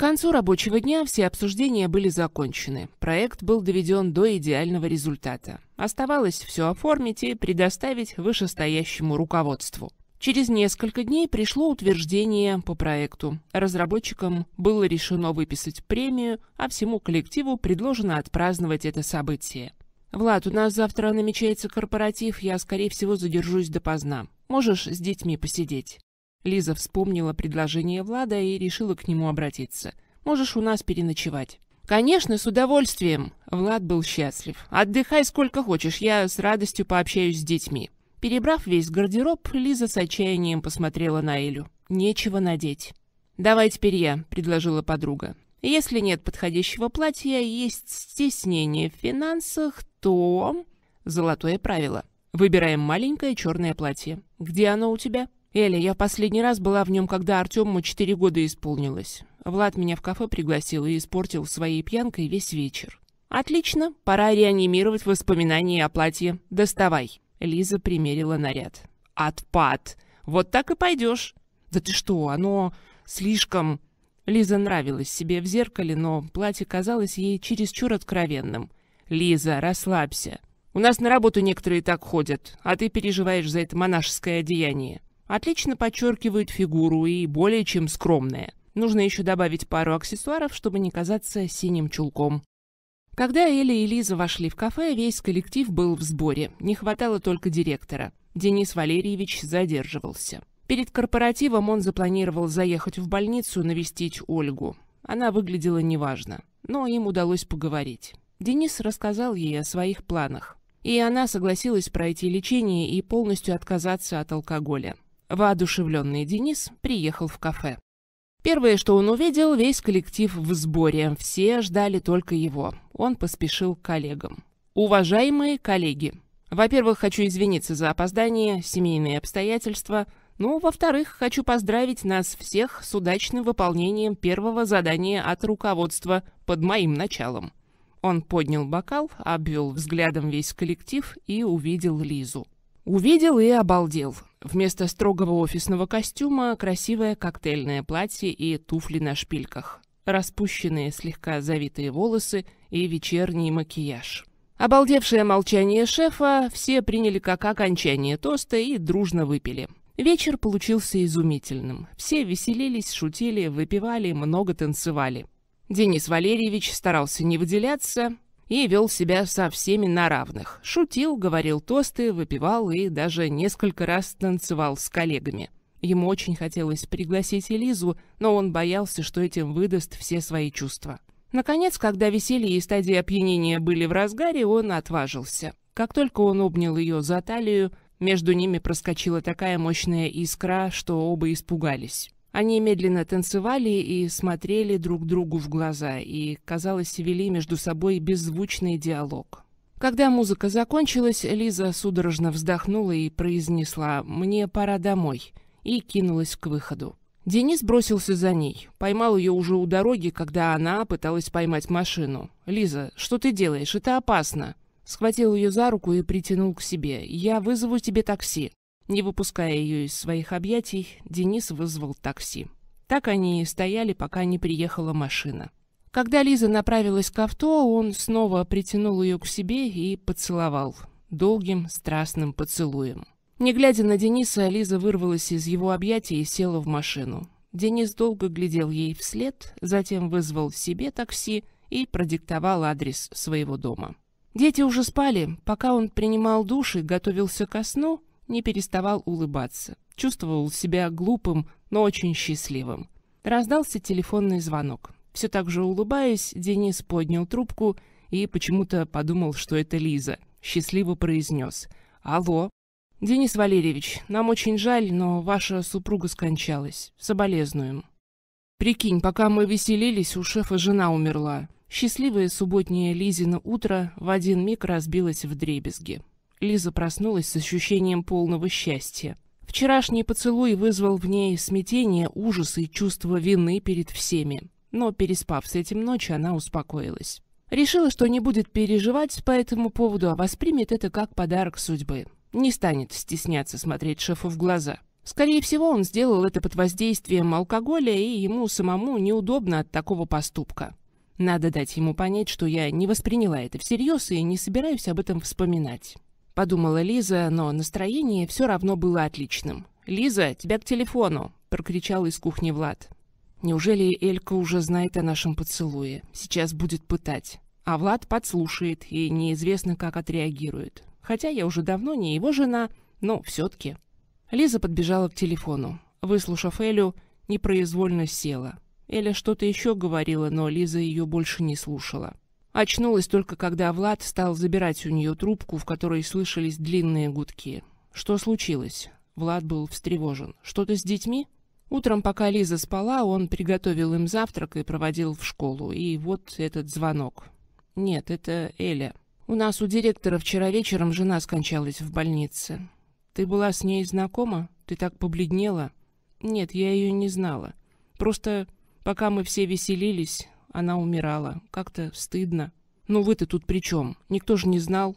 Speaker 1: К концу рабочего дня все обсуждения были закончены. Проект был доведен до идеального результата. Оставалось все оформить и предоставить вышестоящему руководству. Через несколько дней пришло утверждение по проекту. Разработчикам было решено выписать премию, а всему коллективу предложено отпраздновать это событие. «Влад, у нас завтра намечается корпоратив, я, скорее всего, задержусь допоздна. Можешь с детьми посидеть?» Лиза вспомнила предложение Влада и решила к нему обратиться. «Можешь у нас переночевать». «Конечно, с удовольствием!» Влад был счастлив. «Отдыхай сколько хочешь, я с радостью пообщаюсь с детьми». Перебрав весь гардероб, Лиза с отчаянием посмотрела на Элю. «Нечего надеть». «Давай теперь я», — предложила подруга. «Если нет подходящего платья, есть стеснение в финансах, то...» «Золотое правило. Выбираем маленькое черное платье. Где оно у тебя?» «Эля, я последний раз была в нем, когда Артему четыре года исполнилось. Влад меня в кафе пригласил и испортил своей пьянкой весь вечер». «Отлично, пора реанимировать воспоминания о платье. Доставай». Лиза примерила наряд. «Отпад! Вот так и пойдешь!» «Да ты что, оно слишком...» Лиза нравилась себе в зеркале, но платье казалось ей чересчур откровенным. «Лиза, расслабься. У нас на работу некоторые так ходят, а ты переживаешь за это монашеское одеяние» отлично подчеркивает фигуру и более чем скромная. Нужно еще добавить пару аксессуаров, чтобы не казаться синим чулком. Когда Эля и Лиза вошли в кафе, весь коллектив был в сборе. Не хватало только директора. Денис Валерьевич задерживался. Перед корпоративом он запланировал заехать в больницу навестить Ольгу. Она выглядела неважно, но им удалось поговорить. Денис рассказал ей о своих планах. И она согласилась пройти лечение и полностью отказаться от алкоголя. Воодушевленный Денис приехал в кафе. Первое, что он увидел, весь коллектив в сборе. Все ждали только его. Он поспешил к коллегам. «Уважаемые коллеги, во-первых, хочу извиниться за опоздание, семейные обстоятельства. Ну, во-вторых, хочу поздравить нас всех с удачным выполнением первого задания от руководства под моим началом». Он поднял бокал, обвел взглядом весь коллектив и увидел Лизу. Увидел и обалдел. Вместо строгого офисного костюма красивое коктейльное платье и туфли на шпильках, распущенные слегка завитые волосы и вечерний макияж. Обалдевшее молчание шефа все приняли как окончание тоста и дружно выпили. Вечер получился изумительным. Все веселились, шутили, выпивали, много танцевали. Денис Валерьевич старался не выделяться, и вел себя со всеми на равных. Шутил, говорил тосты, выпивал и даже несколько раз танцевал с коллегами. Ему очень хотелось пригласить Элизу, но он боялся, что этим выдаст все свои чувства. Наконец, когда веселье и стадия опьянения были в разгаре, он отважился. Как только он обнял ее за талию, между ними проскочила такая мощная искра, что оба испугались. Они медленно танцевали и смотрели друг другу в глаза, и, казалось, вели между собой беззвучный диалог. Когда музыка закончилась, Лиза судорожно вздохнула и произнесла «Мне пора домой» и кинулась к выходу. Денис бросился за ней, поймал ее уже у дороги, когда она пыталась поймать машину. «Лиза, что ты делаешь? Это опасно!» Схватил ее за руку и притянул к себе. «Я вызову тебе такси». Не выпуская ее из своих объятий, Денис вызвал такси. Так они и стояли, пока не приехала машина. Когда Лиза направилась к авто, он снова притянул ее к себе и поцеловал. Долгим, страстным поцелуем. Не глядя на Дениса, Лиза вырвалась из его объятий и села в машину. Денис долго глядел ей вслед, затем вызвал себе такси и продиктовал адрес своего дома. Дети уже спали. Пока он принимал душ и готовился ко сну, не переставал улыбаться. Чувствовал себя глупым, но очень счастливым. Раздался телефонный звонок. Все так же улыбаясь, Денис поднял трубку и почему-то подумал, что это Лиза. Счастливо произнес. «Алло». «Денис Валерьевич, нам очень жаль, но ваша супруга скончалась. Соболезнуем». «Прикинь, пока мы веселились, у шефа жена умерла». Счастливое субботнее Лизино утро в один миг разбилось в дребезги. Лиза проснулась с ощущением полного счастья. Вчерашний поцелуй вызвал в ней смятение, ужас и чувство вины перед всеми. Но, переспав с этим ночью, она успокоилась. Решила, что не будет переживать по этому поводу, а воспримет это как подарок судьбы. Не станет стесняться смотреть шефу в глаза. Скорее всего, он сделал это под воздействием алкоголя, и ему самому неудобно от такого поступка. Надо дать ему понять, что я не восприняла это всерьез и не собираюсь об этом вспоминать. — подумала Лиза, но настроение все равно было отличным. «Лиза, тебя к телефону!» — прокричал из кухни Влад. «Неужели Элька уже знает о нашем поцелуе? Сейчас будет пытать. А Влад подслушает, и неизвестно, как отреагирует. Хотя я уже давно не его жена, но все-таки». Лиза подбежала к телефону. Выслушав Элю, непроизвольно села. Эля что-то еще говорила, но Лиза ее больше не слушала. Очнулась только, когда Влад стал забирать у нее трубку, в которой слышались длинные гудки. Что случилось? Влад был встревожен. Что-то с детьми? Утром, пока Лиза спала, он приготовил им завтрак и проводил в школу. И вот этот звонок. Нет, это Эля. У нас у директора вчера вечером жена скончалась в больнице. Ты была с ней знакома? Ты так побледнела? Нет, я ее не знала. Просто пока мы все веселились, она умирала. Как-то стыдно. Ну вы-то тут при чем? Никто же не знал.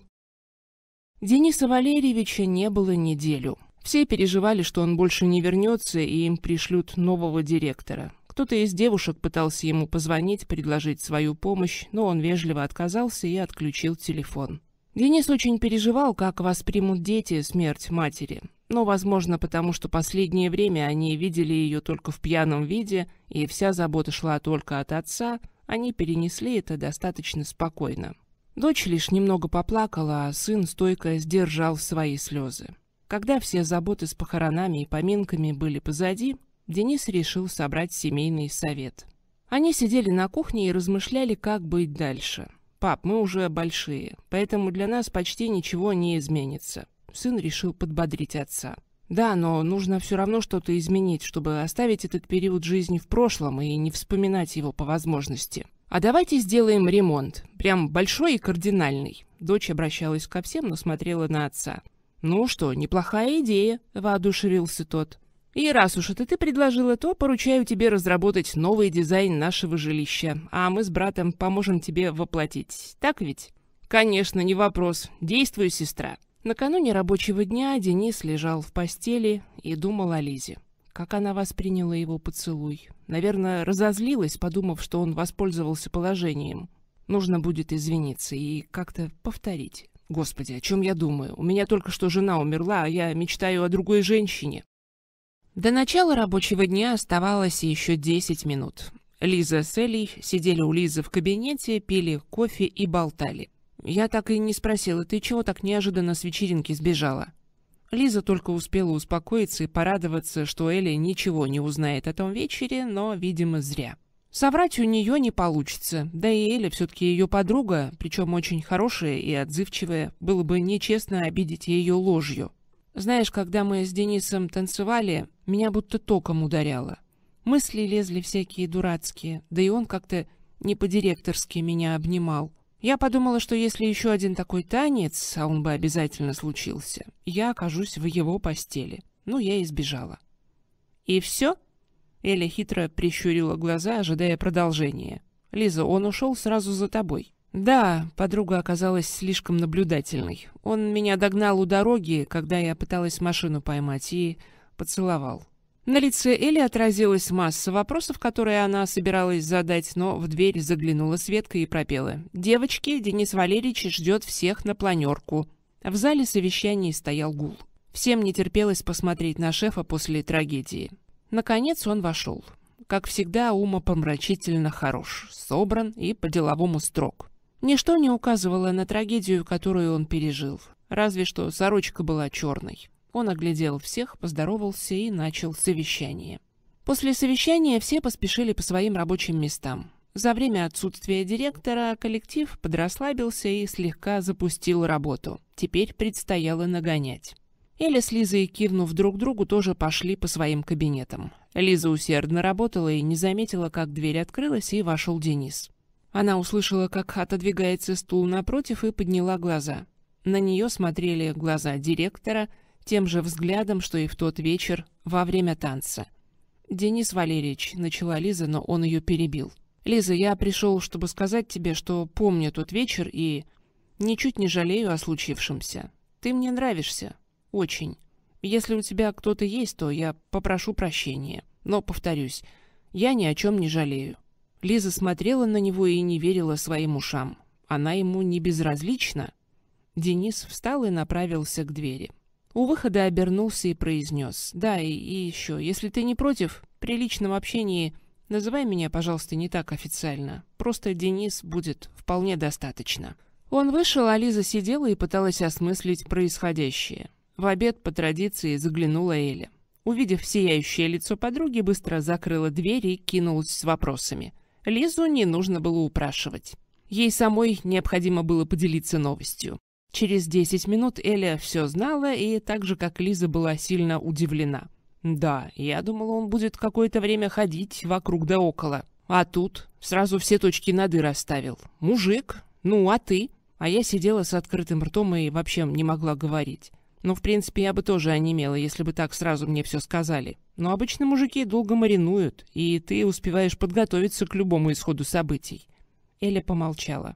Speaker 1: Дениса Валерьевича не было неделю. Все переживали, что он больше не вернется, и им пришлют нового директора. Кто-то из девушек пытался ему позвонить, предложить свою помощь, но он вежливо отказался и отключил телефон. Денис очень переживал, как воспримут дети смерть матери но, ну, возможно, потому что последнее время они видели ее только в пьяном виде, и вся забота шла только от отца, они перенесли это достаточно спокойно. Дочь лишь немного поплакала, а сын стойко сдержал свои слезы. Когда все заботы с похоронами и поминками были позади, Денис решил собрать семейный совет. Они сидели на кухне и размышляли, как быть дальше. «Пап, мы уже большие, поэтому для нас почти ничего не изменится. Сын решил подбодрить отца. Да, но нужно все равно что-то изменить, чтобы оставить этот период жизни в прошлом и не вспоминать его по возможности. А давайте сделаем ремонт. Прям большой и кардинальный. Дочь обращалась ко всем, но смотрела на отца. «Ну что, неплохая идея», — воодушевился тот. «И раз уж это ты предложила, то поручаю тебе разработать новый дизайн нашего жилища, а мы с братом поможем тебе воплотить. Так ведь?» «Конечно, не вопрос. Действуй, сестра». Накануне рабочего дня Денис лежал в постели и думал о Лизе. Как она восприняла его поцелуй. Наверное, разозлилась, подумав, что он воспользовался положением. Нужно будет извиниться и как-то повторить. Господи, о чем я думаю? У меня только что жена умерла, а я мечтаю о другой женщине. До начала рабочего дня оставалось еще 10 минут. Лиза с Элей сидели у Лизы в кабинете, пили кофе и болтали. Я так и не спросила, ты чего так неожиданно с вечеринки сбежала? Лиза только успела успокоиться и порадоваться, что Элли ничего не узнает о том вечере, но, видимо, зря. Соврать у нее не получится, да и Эля все-таки ее подруга, причем очень хорошая и отзывчивая, было бы нечестно обидеть ее ложью. Знаешь, когда мы с Денисом танцевали, меня будто током ударяло. Мысли лезли всякие дурацкие, да и он как-то не по-директорски меня обнимал. Я подумала, что если еще один такой танец, а он бы обязательно случился, я окажусь в его постели. Ну, я избежала. «И все?» Эля хитро прищурила глаза, ожидая продолжения. «Лиза, он ушел сразу за тобой». «Да», — подруга оказалась слишком наблюдательной. «Он меня догнал у дороги, когда я пыталась машину поймать, и поцеловал». На лице Эли отразилась масса вопросов, которые она собиралась задать, но в дверь заглянула Светка и пропела. «Девочки, Денис Валерьевич ждет всех на планерку». В зале совещаний стоял гул. Всем не терпелось посмотреть на шефа после трагедии. Наконец он вошел. Как всегда, ума помрачительно хорош, собран и по-деловому строг. Ничто не указывало на трагедию, которую он пережил. Разве что сорочка была черной. Он оглядел всех, поздоровался и начал совещание. После совещания все поспешили по своим рабочим местам. За время отсутствия директора коллектив подрасслабился и слегка запустил работу. Теперь предстояло нагонять. Эля с Лизой, кивнув друг другу, тоже пошли по своим кабинетам. Лиза усердно работала и не заметила, как дверь открылась, и вошел Денис. Она услышала, как отодвигается стул напротив, и подняла глаза. На нее смотрели глаза директора – тем же взглядом, что и в тот вечер во время танца. «Денис Валерьевич», — начала Лиза, но он ее перебил. «Лиза, я пришел, чтобы сказать тебе, что помню тот вечер и ничуть не жалею о случившемся. Ты мне нравишься. Очень. Если у тебя кто-то есть, то я попрошу прощения. Но, повторюсь, я ни о чем не жалею». Лиза смотрела на него и не верила своим ушам. Она ему не безразлична. Денис встал и направился к двери. У выхода обернулся и произнес. «Да, и, и еще, если ты не против, при личном общении называй меня, пожалуйста, не так официально. Просто Денис будет вполне достаточно». Он вышел, а Лиза сидела и пыталась осмыслить происходящее. В обед, по традиции, заглянула Эля. Увидев сияющее лицо подруги, быстро закрыла дверь и кинулась с вопросами. Лизу не нужно было упрашивать. Ей самой необходимо было поделиться новостью. Через 10 минут Эля все знала и так же, как Лиза, была сильно удивлена. «Да, я думала, он будет какое-то время ходить вокруг да около. А тут сразу все точки над «и» расставил. Мужик, ну а ты?» А я сидела с открытым ртом и вообще не могла говорить. Ну, в принципе, я бы тоже онемела, если бы так сразу мне все сказали. Но обычно мужики долго маринуют, и ты успеваешь подготовиться к любому исходу событий. Эля помолчала.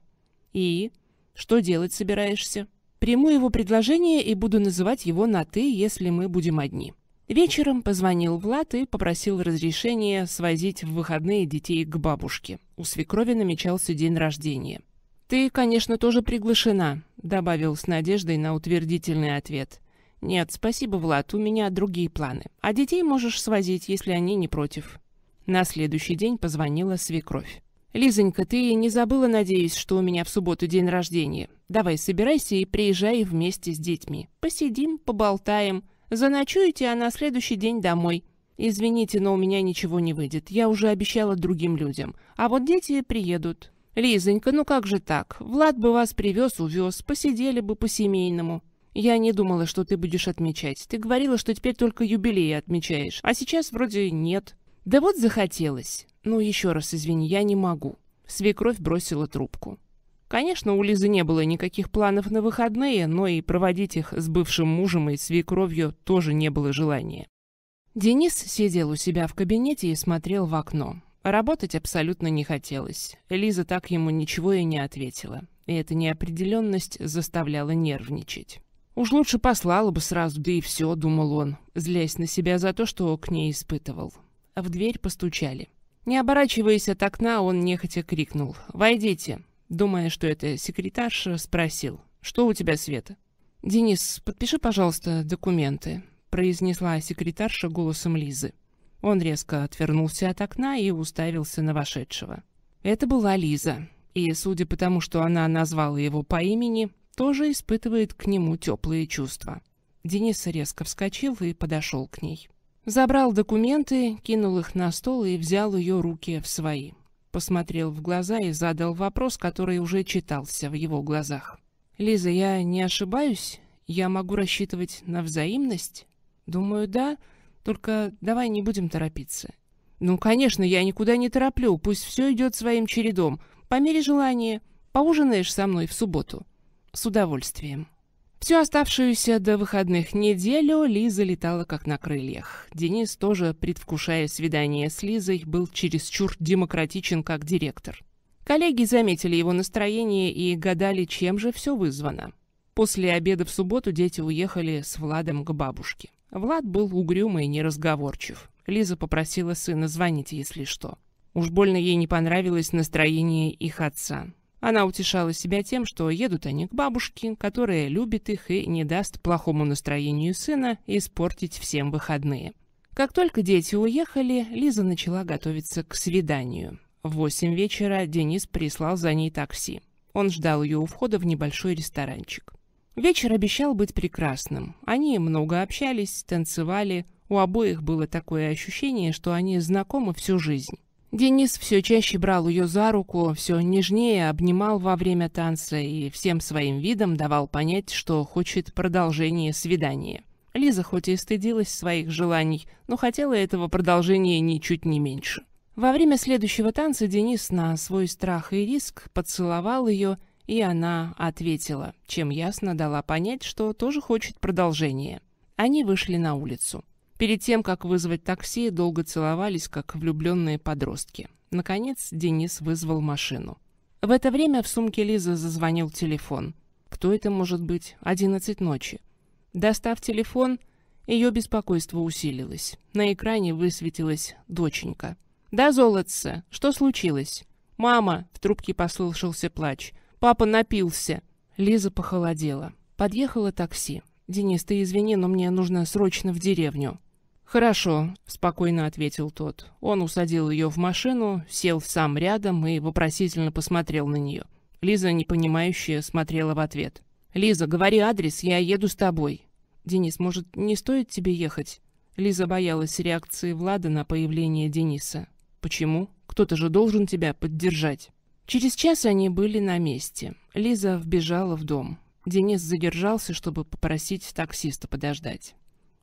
Speaker 1: «И? Что делать собираешься? Приму его предложение и буду называть его на «ты», если мы будем одни. Вечером позвонил Влад и попросил разрешения свозить в выходные детей к бабушке. У свекрови намечался день рождения. «Ты, конечно, тоже приглашена», — добавил с надеждой на утвердительный ответ. «Нет, спасибо, Влад, у меня другие планы. А детей можешь свозить, если они не против». На следующий день позвонила свекровь. «Лизонька, ты не забыла, надеюсь, что у меня в субботу день рождения? Давай, собирайся и приезжай вместе с детьми. Посидим, поболтаем, заночуете, а на следующий день домой. Извините, но у меня ничего не выйдет, я уже обещала другим людям, а вот дети приедут». «Лизонька, ну как же так? Влад бы вас привез, увез, посидели бы по-семейному». «Я не думала, что ты будешь отмечать. Ты говорила, что теперь только юбилеи отмечаешь, а сейчас вроде нет». «Да вот захотелось». «Ну, еще раз извини, я не могу». Свекровь бросила трубку. Конечно, у Лизы не было никаких планов на выходные, но и проводить их с бывшим мужем и свекровью тоже не было желания. Денис сидел у себя в кабинете и смотрел в окно. Работать абсолютно не хотелось. Лиза так ему ничего и не ответила. И эта неопределенность заставляла нервничать. Уж лучше послала бы сразу, да и все, думал он, злясь на себя за то, что к ней испытывал. А в дверь постучали. Не оборачиваясь от окна, он нехотя крикнул «Войдите!» Думая, что это секретарша, спросил «Что у тебя, Света?» «Денис, подпиши, пожалуйста, документы», — произнесла секретарша голосом Лизы. Он резко отвернулся от окна и уставился на вошедшего. Это была Лиза, и, судя по тому, что она назвала его по имени, тоже испытывает к нему теплые чувства. Денис резко вскочил и подошел к ней. Забрал документы, кинул их на стол и взял ее руки в свои. Посмотрел в глаза и задал вопрос, который уже читался в его глазах. «Лиза, я не ошибаюсь? Я могу рассчитывать на взаимность?» «Думаю, да. Только давай не будем торопиться. «Ну, конечно, я никуда не тороплю, пусть все идет своим чередом. По мере желания. Поужинаешь со мной в субботу?» «С удовольствием». Всю оставшуюся до выходных неделю Лиза летала как на крыльях. Денис, тоже предвкушая свидание с Лизой, был чересчур демократичен как директор. Коллеги заметили его настроение и гадали, чем же все вызвано. После обеда в субботу дети уехали с Владом к бабушке. Влад был угрюмый и неразговорчив. Лиза попросила сына звонить, если что. Уж больно ей не понравилось настроение их отца. Она утешала себя тем, что едут они к бабушке, которая любит их и не даст плохому настроению сына испортить всем выходные. Как только дети уехали, Лиза начала готовиться к свиданию. В восемь вечера Денис прислал за ней такси. Он ждал ее у входа в небольшой ресторанчик. Вечер обещал быть прекрасным. Они много общались, танцевали. У обоих было такое ощущение, что они знакомы всю жизнь. Денис все чаще брал ее за руку, все нежнее обнимал во время танца и всем своим видом давал понять, что хочет продолжение свидания. Лиза хоть и стыдилась своих желаний, но хотела этого продолжения ничуть не меньше. Во время следующего танца Денис на свой страх и риск поцеловал ее, и она ответила, чем ясно дала понять, что тоже хочет продолжения. Они вышли на улицу. Перед тем, как вызвать такси, долго целовались, как влюбленные подростки. Наконец, Денис вызвал машину. В это время в сумке Лизы зазвонил телефон. Кто это может быть? Одиннадцать ночи. Достав телефон, ее беспокойство усилилось. На экране высветилась доченька. «Да, золотце, что случилось?» «Мама!» — в трубке послышался плач. «Папа напился!» Лиза похолодела. Подъехало такси. «Денис, ты извини, но мне нужно срочно в деревню». «Хорошо», — спокойно ответил тот. Он усадил ее в машину, сел сам рядом и вопросительно посмотрел на нее. Лиза, непонимающе, смотрела в ответ. «Лиза, говори адрес, я еду с тобой». «Денис, может, не стоит тебе ехать?» Лиза боялась реакции Влада на появление Дениса. «Почему? Кто-то же должен тебя поддержать». Через час они были на месте. Лиза вбежала в дом. Денис задержался, чтобы попросить таксиста подождать.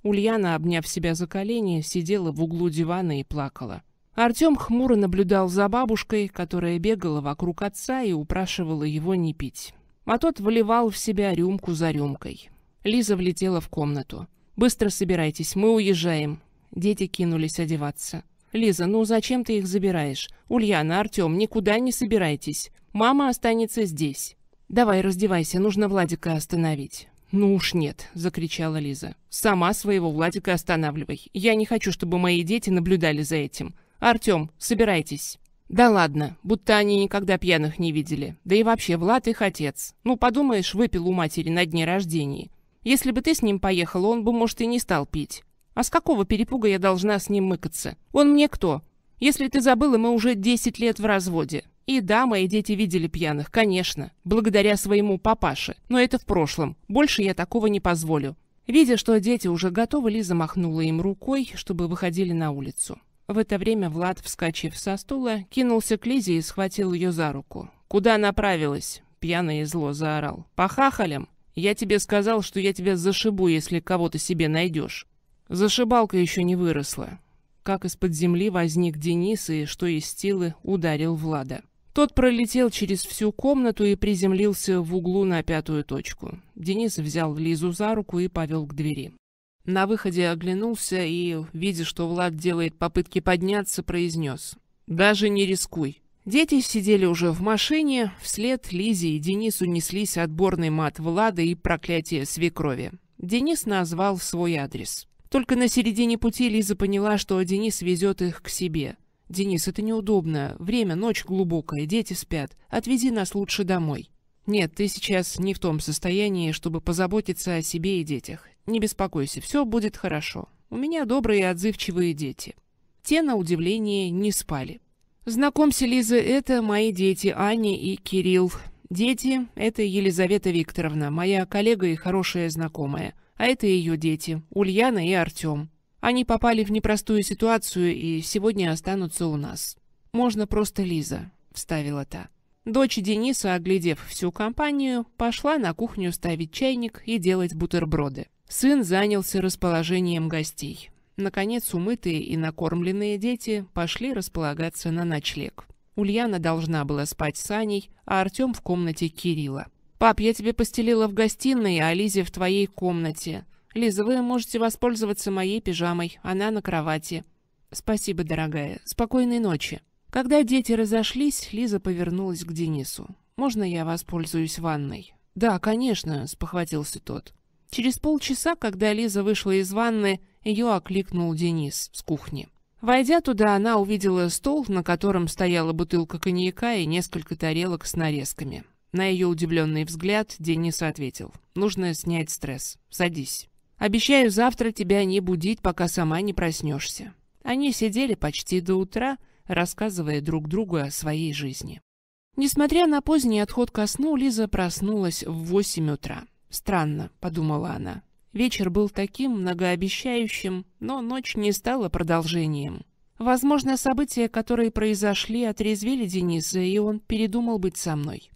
Speaker 1: Ульяна, обняв себя за колени, сидела в углу дивана и плакала. Артем хмуро наблюдал за бабушкой, которая бегала вокруг отца и упрашивала его не пить. А тот вливал в себя рюмку за рюмкой. Лиза влетела в комнату. «Быстро собирайтесь, мы уезжаем». Дети кинулись одеваться. «Лиза, ну зачем ты их забираешь? Ульяна, Артем, никуда не собирайтесь. Мама останется здесь. Давай, раздевайся, нужно Владика остановить». «Ну уж нет», — закричала Лиза. «Сама своего Владика останавливай. Я не хочу, чтобы мои дети наблюдали за этим. Артем, собирайтесь». «Да ладно, будто они никогда пьяных не видели. Да и вообще, Влад их отец. Ну, подумаешь, выпил у матери на дне рождения. Если бы ты с ним поехала, он бы, может, и не стал пить. А с какого перепуга я должна с ним мыкаться? Он мне кто? Если ты забыла, мы уже десять лет в разводе. И да, мои дети видели пьяных, конечно, благодаря своему папаше, но это в прошлом. Больше я такого не позволю. Видя, что дети уже готовы, Лиза махнула им рукой, чтобы выходили на улицу. В это время Влад, вскочив со стула, кинулся к Лизе и схватил ее за руку. «Куда направилась?» — Пьяное зло заорал. По «Похахалям? Я тебе сказал, что я тебя зашибу, если кого-то себе найдешь». Зашибалка еще не выросла. Как из-под земли возник Денис и, что из силы, ударил Влада. Тот пролетел через всю комнату и приземлился в углу на пятую точку. Денис взял Лизу за руку и повел к двери. На выходе оглянулся и, видя, что Влад делает попытки подняться, произнес. «Даже не рискуй». Дети сидели уже в машине, вслед Лизе и Денису неслись отборный мат Влада и проклятие свекрови. Денис назвал свой адрес. Только на середине пути Лиза поняла, что Денис везет их к себе. «Денис, это неудобно. Время, ночь глубокая, дети спят. Отвези нас лучше домой». «Нет, ты сейчас не в том состоянии, чтобы позаботиться о себе и детях. Не беспокойся, все будет хорошо. У меня добрые и отзывчивые дети». Те, на удивление, не спали. «Знакомься, Лиза, это мои дети Аня и Кирилл. Дети — это Елизавета Викторовна, моя коллега и хорошая знакомая. А это ее дети — Ульяна и Артем. Они попали в непростую ситуацию и сегодня останутся у нас. Можно просто Лиза», — вставила та. Дочь Дениса, оглядев всю компанию, пошла на кухню ставить чайник и делать бутерброды. Сын занялся расположением гостей. Наконец, умытые и накормленные дети пошли располагаться на ночлег. Ульяна должна была спать с Аней, а Артем в комнате Кирилла. «Пап, я тебе постелила в гостиной, а Лизе в твоей комнате. Лиза, вы можете воспользоваться моей пижамой. Она на кровати. Спасибо, дорогая. Спокойной ночи. Когда дети разошлись, Лиза повернулась к Денису. «Можно я воспользуюсь ванной?» «Да, конечно», — спохватился тот. Через полчаса, когда Лиза вышла из ванны, ее окликнул Денис с кухни. Войдя туда, она увидела стол, на котором стояла бутылка коньяка и несколько тарелок с нарезками. На ее удивленный взгляд Денис ответил. «Нужно снять стресс. Садись». Обещаю завтра тебя не будить, пока сама не проснешься». Они сидели почти до утра, рассказывая друг другу о своей жизни. Несмотря на поздний отход ко сну, Лиза проснулась в восемь утра. «Странно», — подумала она. Вечер был таким многообещающим, но ночь не стала продолжением. Возможно, события, которые произошли, отрезвили Дениса, и он передумал быть со мной.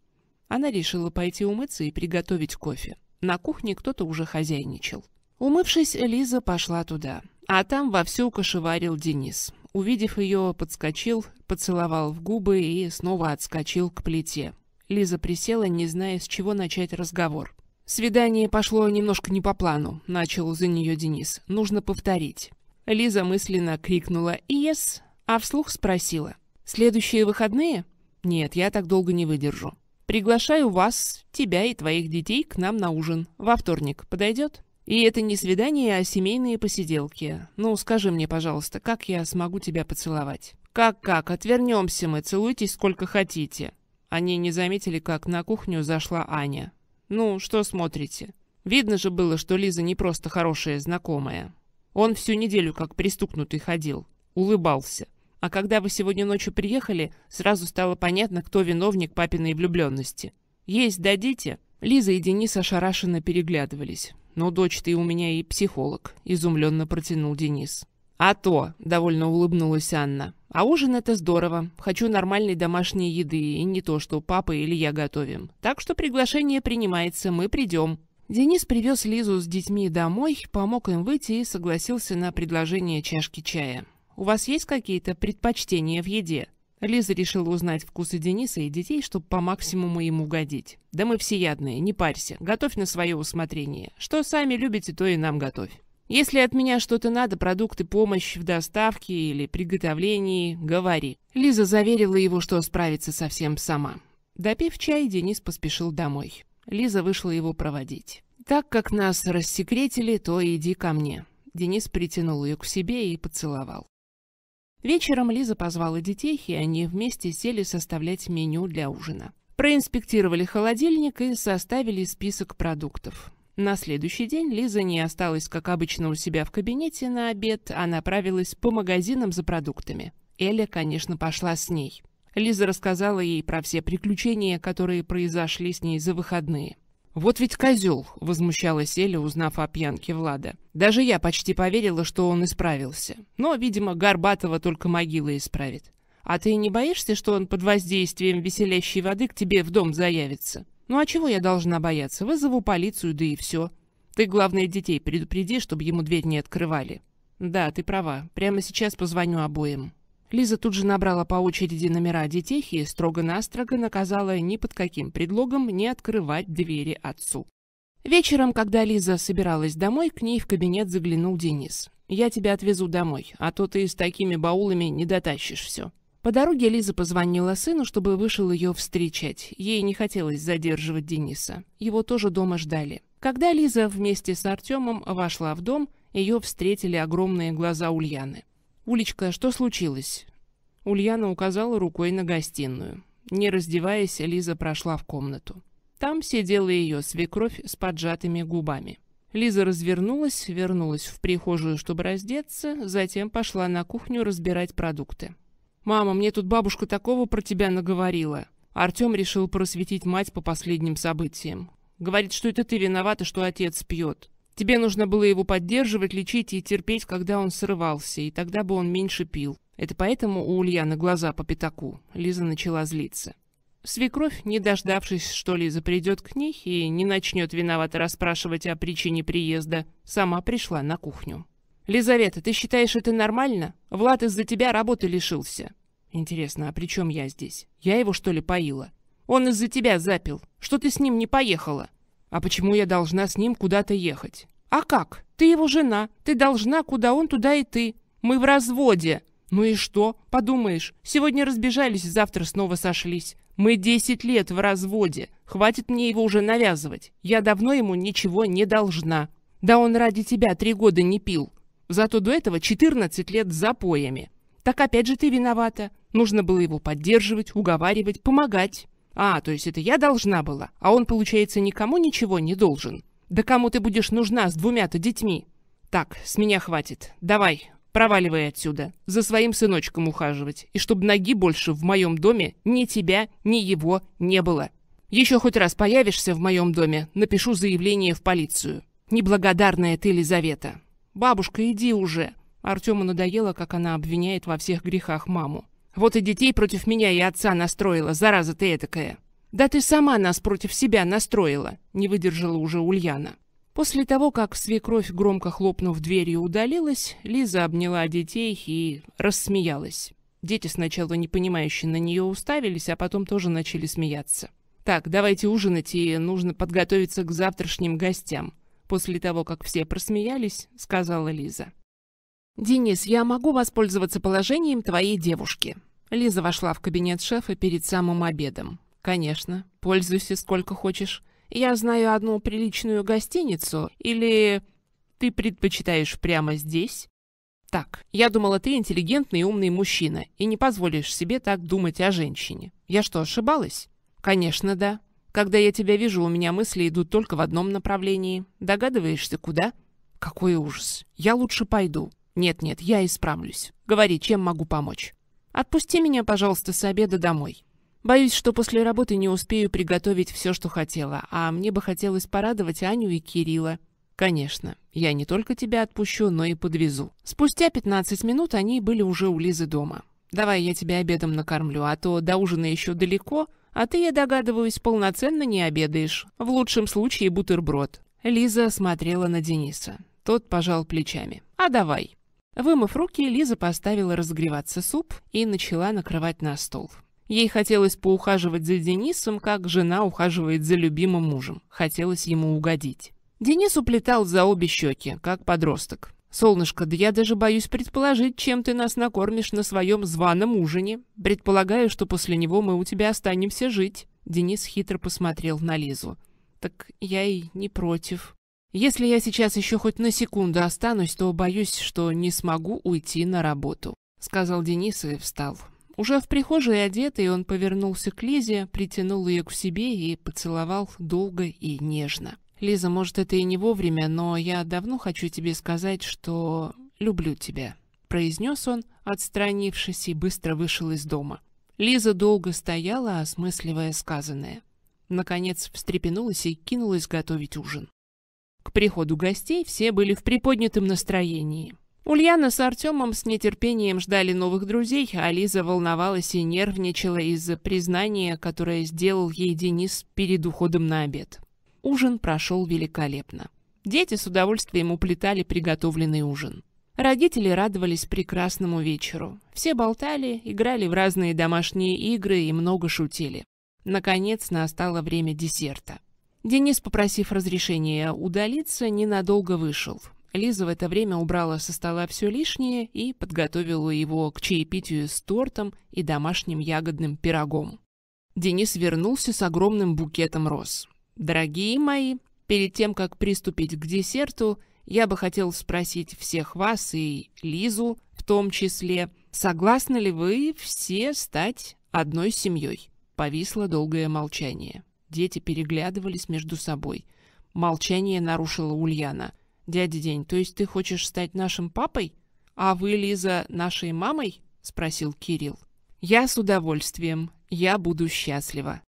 Speaker 1: Она решила пойти умыться и приготовить кофе. На кухне кто-то уже хозяйничал. Умывшись, Лиза пошла туда. А там вовсю кошеварил Денис. Увидев ее, подскочил, поцеловал в губы и снова отскочил к плите. Лиза присела, не зная, с чего начать разговор. «Свидание пошло немножко не по плану», — начал за нее Денис. «Нужно повторить». Лиза мысленно крикнула «Ес!», а вслух спросила. «Следующие выходные?» «Нет, я так долго не выдержу». «Приглашаю вас, тебя и твоих детей к нам на ужин. Во вторник подойдет?» И это не свидание, а семейные посиделки. Ну, скажи мне, пожалуйста, как я смогу тебя поцеловать? Как-как, отвернемся мы, целуйтесь сколько хотите. Они не заметили, как на кухню зашла Аня. Ну, что смотрите? Видно же было, что Лиза не просто хорошая знакомая. Он всю неделю как пристукнутый ходил, улыбался. А когда вы сегодня ночью приехали, сразу стало понятно, кто виновник папиной влюбленности. Есть дадите? Лиза и Денис ошарашенно переглядывались. Но «Ну, дочь, ты у меня и психолог», — изумленно протянул Денис. «А то!» — довольно улыбнулась Анна. «А ужин — это здорово. Хочу нормальной домашней еды, и не то, что папа или я готовим. Так что приглашение принимается, мы придем». Денис привез Лизу с детьми домой, помог им выйти и согласился на предложение чашки чая. «У вас есть какие-то предпочтения в еде?» Лиза решила узнать вкусы Дениса и детей, чтобы по максимуму им угодить. «Да мы всеядные, не парься. Готовь на свое усмотрение. Что сами любите, то и нам готовь. Если от меня что-то надо, продукты, помощь в доставке или приготовлении, говори». Лиза заверила его, что справится совсем сама. Допив чай, Денис поспешил домой. Лиза вышла его проводить. «Так как нас рассекретили, то иди ко мне». Денис притянул ее к себе и поцеловал. Вечером Лиза позвала детей, и они вместе сели составлять меню для ужина. Проинспектировали холодильник и составили список продуктов. На следующий день Лиза не осталась, как обычно, у себя в кабинете на обед, а направилась по магазинам за продуктами. Эля, конечно, пошла с ней. Лиза рассказала ей про все приключения, которые произошли с ней за выходные. «Вот ведь козел!» — возмущалась Эля, узнав о пьянке Влада. «Даже я почти поверила, что он исправился. Но, видимо, Горбатова только могила исправит. А ты не боишься, что он под воздействием веселящей воды к тебе в дом заявится? Ну а чего я должна бояться? Вызову полицию, да и все. Ты, главное, детей предупреди, чтобы ему дверь не открывали». «Да, ты права. Прямо сейчас позвоню обоим». Лиза тут же набрала по очереди номера детей и строго-настрого наказала ни под каким предлогом не открывать двери отцу. Вечером, когда Лиза собиралась домой, к ней в кабинет заглянул Денис. «Я тебя отвезу домой, а то ты с такими баулами не дотащишь все». По дороге Лиза позвонила сыну, чтобы вышел ее встречать. Ей не хотелось задерживать Дениса. Его тоже дома ждали. Когда Лиза вместе с Артемом вошла в дом, ее встретили огромные глаза Ульяны. «Улечка, а что случилось?» Ульяна указала рукой на гостиную. Не раздеваясь, Лиза прошла в комнату. Там сидела ее свекровь с поджатыми губами. Лиза развернулась, вернулась в прихожую, чтобы раздеться, затем пошла на кухню разбирать продукты. «Мама, мне тут бабушка такого про тебя наговорила». Артем решил просветить мать по последним событиям. Говорит, что это ты виновата, что отец пьет. Тебе нужно было его поддерживать, лечить и терпеть, когда он срывался, и тогда бы он меньше пил. Это поэтому у Ульяны глаза по пятаку. Лиза начала злиться. Свекровь, не дождавшись, что Лиза придет к ней и не начнет виновато расспрашивать о причине приезда, сама пришла на кухню. «Лизавета, ты считаешь это нормально? Влад из-за тебя работы лишился». «Интересно, а при чем я здесь? Я его, что ли, поила?» «Он из-за тебя запил. Что ты с ним не поехала?» А почему я должна с ним куда-то ехать? А как? Ты его жена. Ты должна, куда он, туда и ты. Мы в разводе. Ну и что? Подумаешь, сегодня разбежались, завтра снова сошлись. Мы 10 лет в разводе. Хватит мне его уже навязывать. Я давно ему ничего не должна. Да он ради тебя три года не пил. Зато до этого 14 лет с запоями. Так опять же ты виновата. Нужно было его поддерживать, уговаривать, помогать. А, то есть это я должна была, а он, получается, никому ничего не должен. Да кому ты будешь нужна с двумя-то детьми? Так, с меня хватит. Давай, проваливай отсюда. За своим сыночком ухаживать. И чтобы ноги больше в моем доме ни тебя, ни его не было. Еще хоть раз появишься в моем доме, напишу заявление в полицию. Неблагодарная ты, Лизавета. Бабушка, иди уже. Артему надоело, как она обвиняет во всех грехах маму. Вот и детей против меня и отца настроила, зараза ты этакая. Да ты сама нас против себя настроила, не выдержала уже Ульяна. После того, как свекровь, громко хлопнув дверью, удалилась, Лиза обняла детей и рассмеялась. Дети сначала непонимающе на нее уставились, а потом тоже начали смеяться. «Так, давайте ужинать, и нужно подготовиться к завтрашним гостям», после того, как все просмеялись, сказала Лиза. «Денис, я могу воспользоваться положением твоей девушки», Лиза вошла в кабинет шефа перед самым обедом. «Конечно, пользуйся сколько хочешь. Я знаю одну приличную гостиницу, или ты предпочитаешь прямо здесь?» «Так, я думала, ты интеллигентный и умный мужчина, и не позволишь себе так думать о женщине. Я что, ошибалась?» «Конечно, да. Когда я тебя вижу, у меня мысли идут только в одном направлении. Догадываешься, куда?» «Какой ужас. Я лучше пойду. Нет-нет, я исправлюсь. Говори, чем могу помочь?» Отпусти меня, пожалуйста, с обеда домой. Боюсь, что после работы не успею приготовить все, что хотела, а мне бы хотелось порадовать Аню и Кирилла. Конечно, я не только тебя отпущу, но и подвезу. Спустя 15 минут они были уже у Лизы дома. Давай я тебя обедом накормлю, а то до ужина еще далеко, а ты, я догадываюсь, полноценно не обедаешь. В лучшем случае бутерброд. Лиза смотрела на Дениса. Тот пожал плечами. А давай. Вымыв руки, Лиза поставила разогреваться суп и начала накрывать на стол. Ей хотелось поухаживать за Денисом, как жена ухаживает за любимым мужем. Хотелось ему угодить. Денис уплетал за обе щеки, как подросток. «Солнышко, да я даже боюсь предположить, чем ты нас накормишь на своем званом ужине. Предполагаю, что после него мы у тебя останемся жить». Денис хитро посмотрел на Лизу. «Так я и не против», если я сейчас еще хоть на секунду останусь, то боюсь, что не смогу уйти на работу», — сказал Денис и встал. Уже в прихожей одетый, он повернулся к Лизе, притянул ее к себе и поцеловал долго и нежно. «Лиза, может, это и не вовремя, но я давно хочу тебе сказать, что люблю тебя», — произнес он, отстранившись, и быстро вышел из дома. Лиза долго стояла, осмысливая сказанное. Наконец встрепенулась и кинулась готовить ужин. К приходу гостей все были в приподнятом настроении. Ульяна с Артемом с нетерпением ждали новых друзей, а Лиза волновалась и нервничала из-за признания, которое сделал ей Денис перед уходом на обед. Ужин прошел великолепно. Дети с удовольствием уплетали приготовленный ужин. Родители радовались прекрасному вечеру. Все болтали, играли в разные домашние игры и много шутили. Наконец настало время десерта. Денис, попросив разрешения удалиться, ненадолго вышел. Лиза в это время убрала со стола все лишнее и подготовила его к чаепитию с тортом и домашним ягодным пирогом. Денис вернулся с огромным букетом роз. «Дорогие мои, перед тем, как приступить к десерту, я бы хотел спросить всех вас и Лизу в том числе, согласны ли вы все стать одной семьей?» Повисло долгое молчание. Дети переглядывались между собой. Молчание нарушила Ульяна. «Дядя День, то есть ты хочешь стать нашим папой? А вы, Лиза, нашей мамой?» — спросил Кирилл. «Я с удовольствием. Я буду счастлива».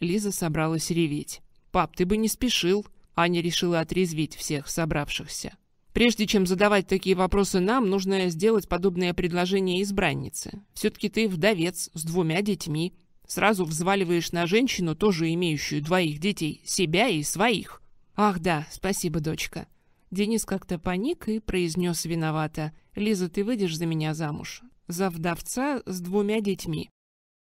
Speaker 1: Лиза собралась реветь. «Пап, ты бы не спешил!» Аня решила отрезвить всех собравшихся. «Прежде чем задавать такие вопросы нам, нужно сделать подобное предложение избраннице. Все-таки ты вдовец с двумя детьми. Сразу взваливаешь на женщину, тоже имеющую двоих детей, себя и своих. Ах да, спасибо, дочка. Денис как-то паник и произнес виновато. Лиза, ты выйдешь за меня замуж. За вдовца с двумя детьми.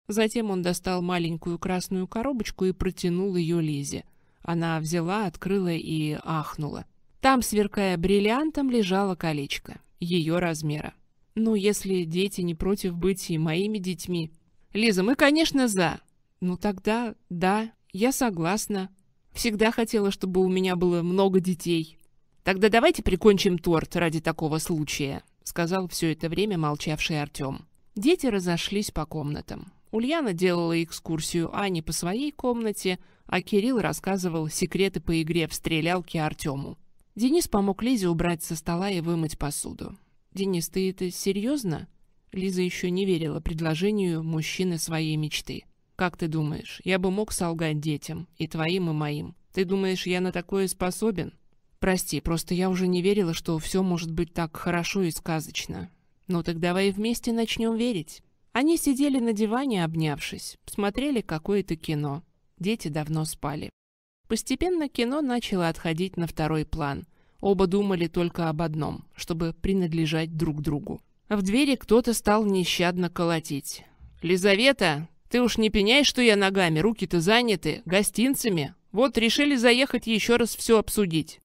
Speaker 1: Затем он достал маленькую красную коробочку и протянул ее Лизе. Она взяла, открыла и ахнула. Там, сверкая бриллиантом, лежало колечко ее размера. «Ну, если дети не против быть и моими детьми», Лиза, мы, конечно, за. Ну тогда, да, я согласна. Всегда хотела, чтобы у меня было много детей. Тогда давайте прикончим торт ради такого случая, сказал все это время молчавший Артем. Дети разошлись по комнатам. Ульяна делала экскурсию Ани по своей комнате, а Кирилл рассказывал секреты по игре в стрелялке Артему. Денис помог Лизе убрать со стола и вымыть посуду. «Денис, ты это серьезно?» Лиза еще не верила предложению мужчины своей мечты. «Как ты думаешь, я бы мог солгать детям, и твоим, и моим? Ты думаешь, я на такое способен?» «Прости, просто я уже не верила, что все может быть так хорошо и сказочно. Ну так давай вместе начнем верить». Они сидели на диване, обнявшись, смотрели какое-то кино. Дети давно спали. Постепенно кино начало отходить на второй план. Оба думали только об одном, чтобы принадлежать друг другу. А в двери кто-то стал нещадно колотить. «Лизавета, ты уж не пеняй, что я ногами, руки-то заняты, гостинцами. Вот, решили заехать еще раз все обсудить».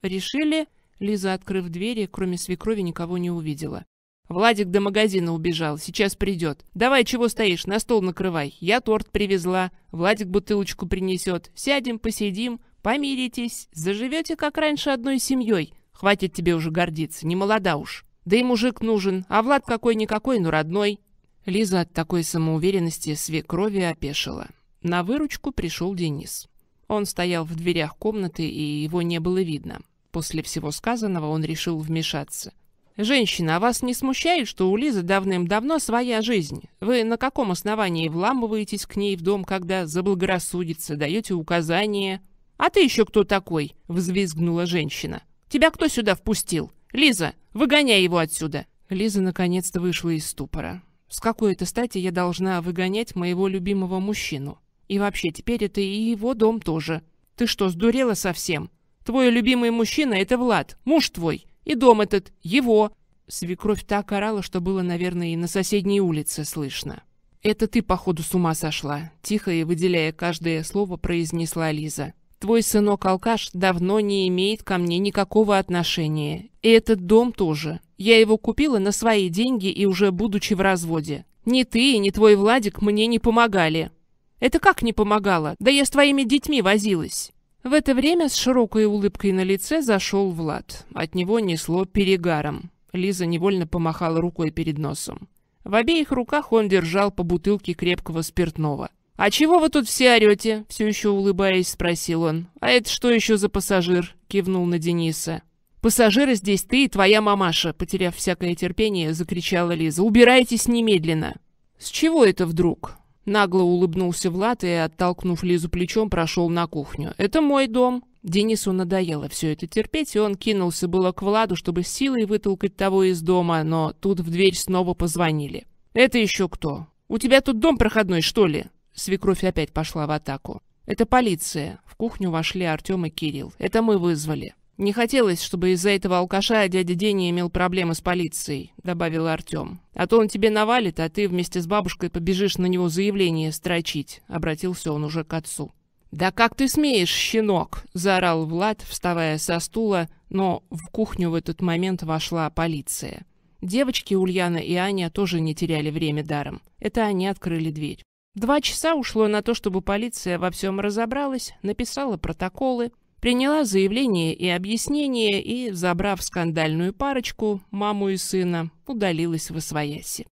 Speaker 1: «Решили?» Лиза, открыв двери, кроме свекрови никого не увидела. «Владик до магазина убежал, сейчас придет. Давай, чего стоишь, на стол накрывай. Я торт привезла, Владик бутылочку принесет. Сядем, посидим, помиритесь, заживете, как раньше, одной семьей. Хватит тебе уже гордиться, не молода уж». Да и мужик нужен, а Влад какой-никакой, но родной». Лиза от такой самоуверенности свекрови опешила. На выручку пришел Денис. Он стоял в дверях комнаты, и его не было видно. После всего сказанного он решил вмешаться. «Женщина, а вас не смущает, что у Лизы давным-давно своя жизнь? Вы на каком основании вламываетесь к ней в дом, когда заблагорассудится, даете указания?» «А ты еще кто такой?» — взвизгнула женщина. «Тебя кто сюда впустил? Лиза, Выгоняй его отсюда!» Лиза наконец-то вышла из ступора. «С какой-то стати я должна выгонять моего любимого мужчину? И вообще, теперь это и его дом тоже. Ты что, сдурела совсем? Твой любимый мужчина — это Влад, муж твой, и дом этот — его!» Свекровь так орала, что было, наверное, и на соседней улице слышно. «Это ты, походу, с ума сошла», — тихо и выделяя каждое слово, произнесла Лиза. Твой сынок-алкаш давно не имеет ко мне никакого отношения. И этот дом тоже. Я его купила на свои деньги и уже будучи в разводе. Ни ты и ни твой Владик мне не помогали. Это как не помогало? Да я с твоими детьми возилась. В это время с широкой улыбкой на лице зашел Влад. От него несло перегаром. Лиза невольно помахала рукой перед носом. В обеих руках он держал по бутылке крепкого спиртного. «А чего вы тут все орете?» — все еще улыбаясь, спросил он. «А это что еще за пассажир?» — кивнул на Дениса. «Пассажиры здесь ты и твоя мамаша!» — потеряв всякое терпение, закричала Лиза. «Убирайтесь немедленно!» «С чего это вдруг?» Нагло улыбнулся Влад и, оттолкнув Лизу плечом, прошел на кухню. «Это мой дом». Денису надоело все это терпеть, и он кинулся было к Владу, чтобы с силой вытолкать того из дома, но тут в дверь снова позвонили. «Это еще кто? У тебя тут дом проходной, что ли?» Свекровь опять пошла в атаку. «Это полиция. В кухню вошли Артем и Кирилл. Это мы вызвали». «Не хотелось, чтобы из-за этого алкаша дядя Деня имел проблемы с полицией», — добавил Артем. «А то он тебе навалит, а ты вместе с бабушкой побежишь на него заявление строчить», — обратился он уже к отцу. «Да как ты смеешь, щенок!» — заорал Влад, вставая со стула, но в кухню в этот момент вошла полиция. Девочки Ульяна и Аня тоже не теряли время даром. Это они открыли дверь. Два часа ушло на то, чтобы полиция во всем разобралась, написала протоколы, приняла заявление и объяснение и, забрав скандальную парочку, маму и сына, удалилась в освояси.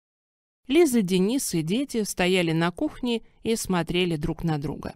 Speaker 1: Лиза, Денис и дети стояли на кухне и смотрели друг на друга.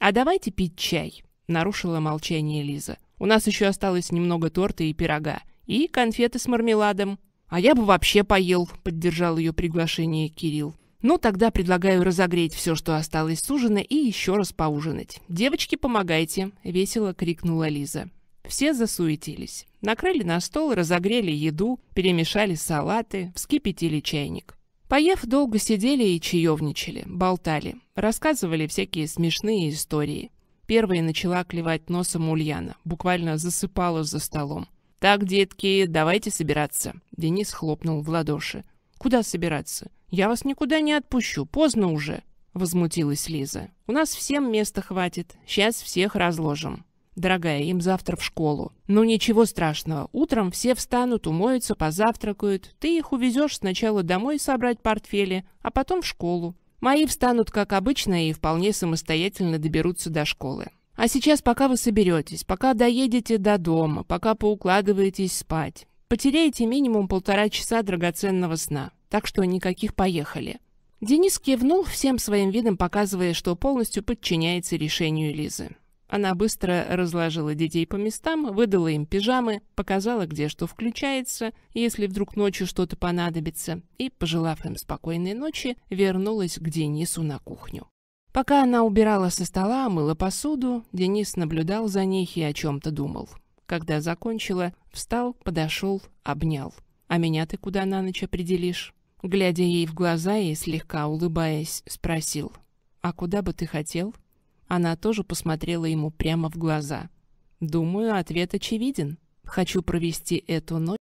Speaker 1: «А давайте пить чай», — нарушила молчание Лиза. «У нас еще осталось немного торта и пирога, и конфеты с мармеладом». «А я бы вообще поел», — поддержал ее приглашение Кирилл. Ну, тогда предлагаю разогреть все, что осталось с ужина, и еще раз поужинать. Девочки, помогайте!» — весело крикнула Лиза. Все засуетились. Накрыли на стол, разогрели еду, перемешали салаты, вскипятили чайник. Поев, долго сидели и чаевничали, болтали, рассказывали всякие смешные истории. Первая начала клевать носом Ульяна, буквально засыпала за столом. «Так, детки, давайте собираться», — Денис хлопнул в ладоши. «Куда собираться?» «Я вас никуда не отпущу, поздно уже», — возмутилась Лиза. «У нас всем места хватит, сейчас всех разложим». «Дорогая, им завтра в школу». «Ну ничего страшного, утром все встанут, умоются, позавтракают. Ты их увезешь сначала домой собрать портфели, а потом в школу. Мои встанут, как обычно, и вполне самостоятельно доберутся до школы. А сейчас, пока вы соберетесь, пока доедете до дома, пока поукладываетесь спать, потеряете минимум полтора часа драгоценного сна так что никаких поехали. Денис кивнул всем своим видом, показывая, что полностью подчиняется решению Лизы. Она быстро разложила детей по местам, выдала им пижамы, показала, где что включается, если вдруг ночью что-то понадобится, и, пожелав им спокойной ночи, вернулась к Денису на кухню. Пока она убирала со стола, мыла посуду, Денис наблюдал за ней и о чем-то думал. Когда закончила, встал, подошел, обнял. «А меня ты куда на ночь определишь?» Глядя ей в глаза и слегка улыбаясь, спросил, «А куда бы ты хотел?» Она тоже посмотрела ему прямо в глаза. «Думаю, ответ очевиден. Хочу провести эту ночь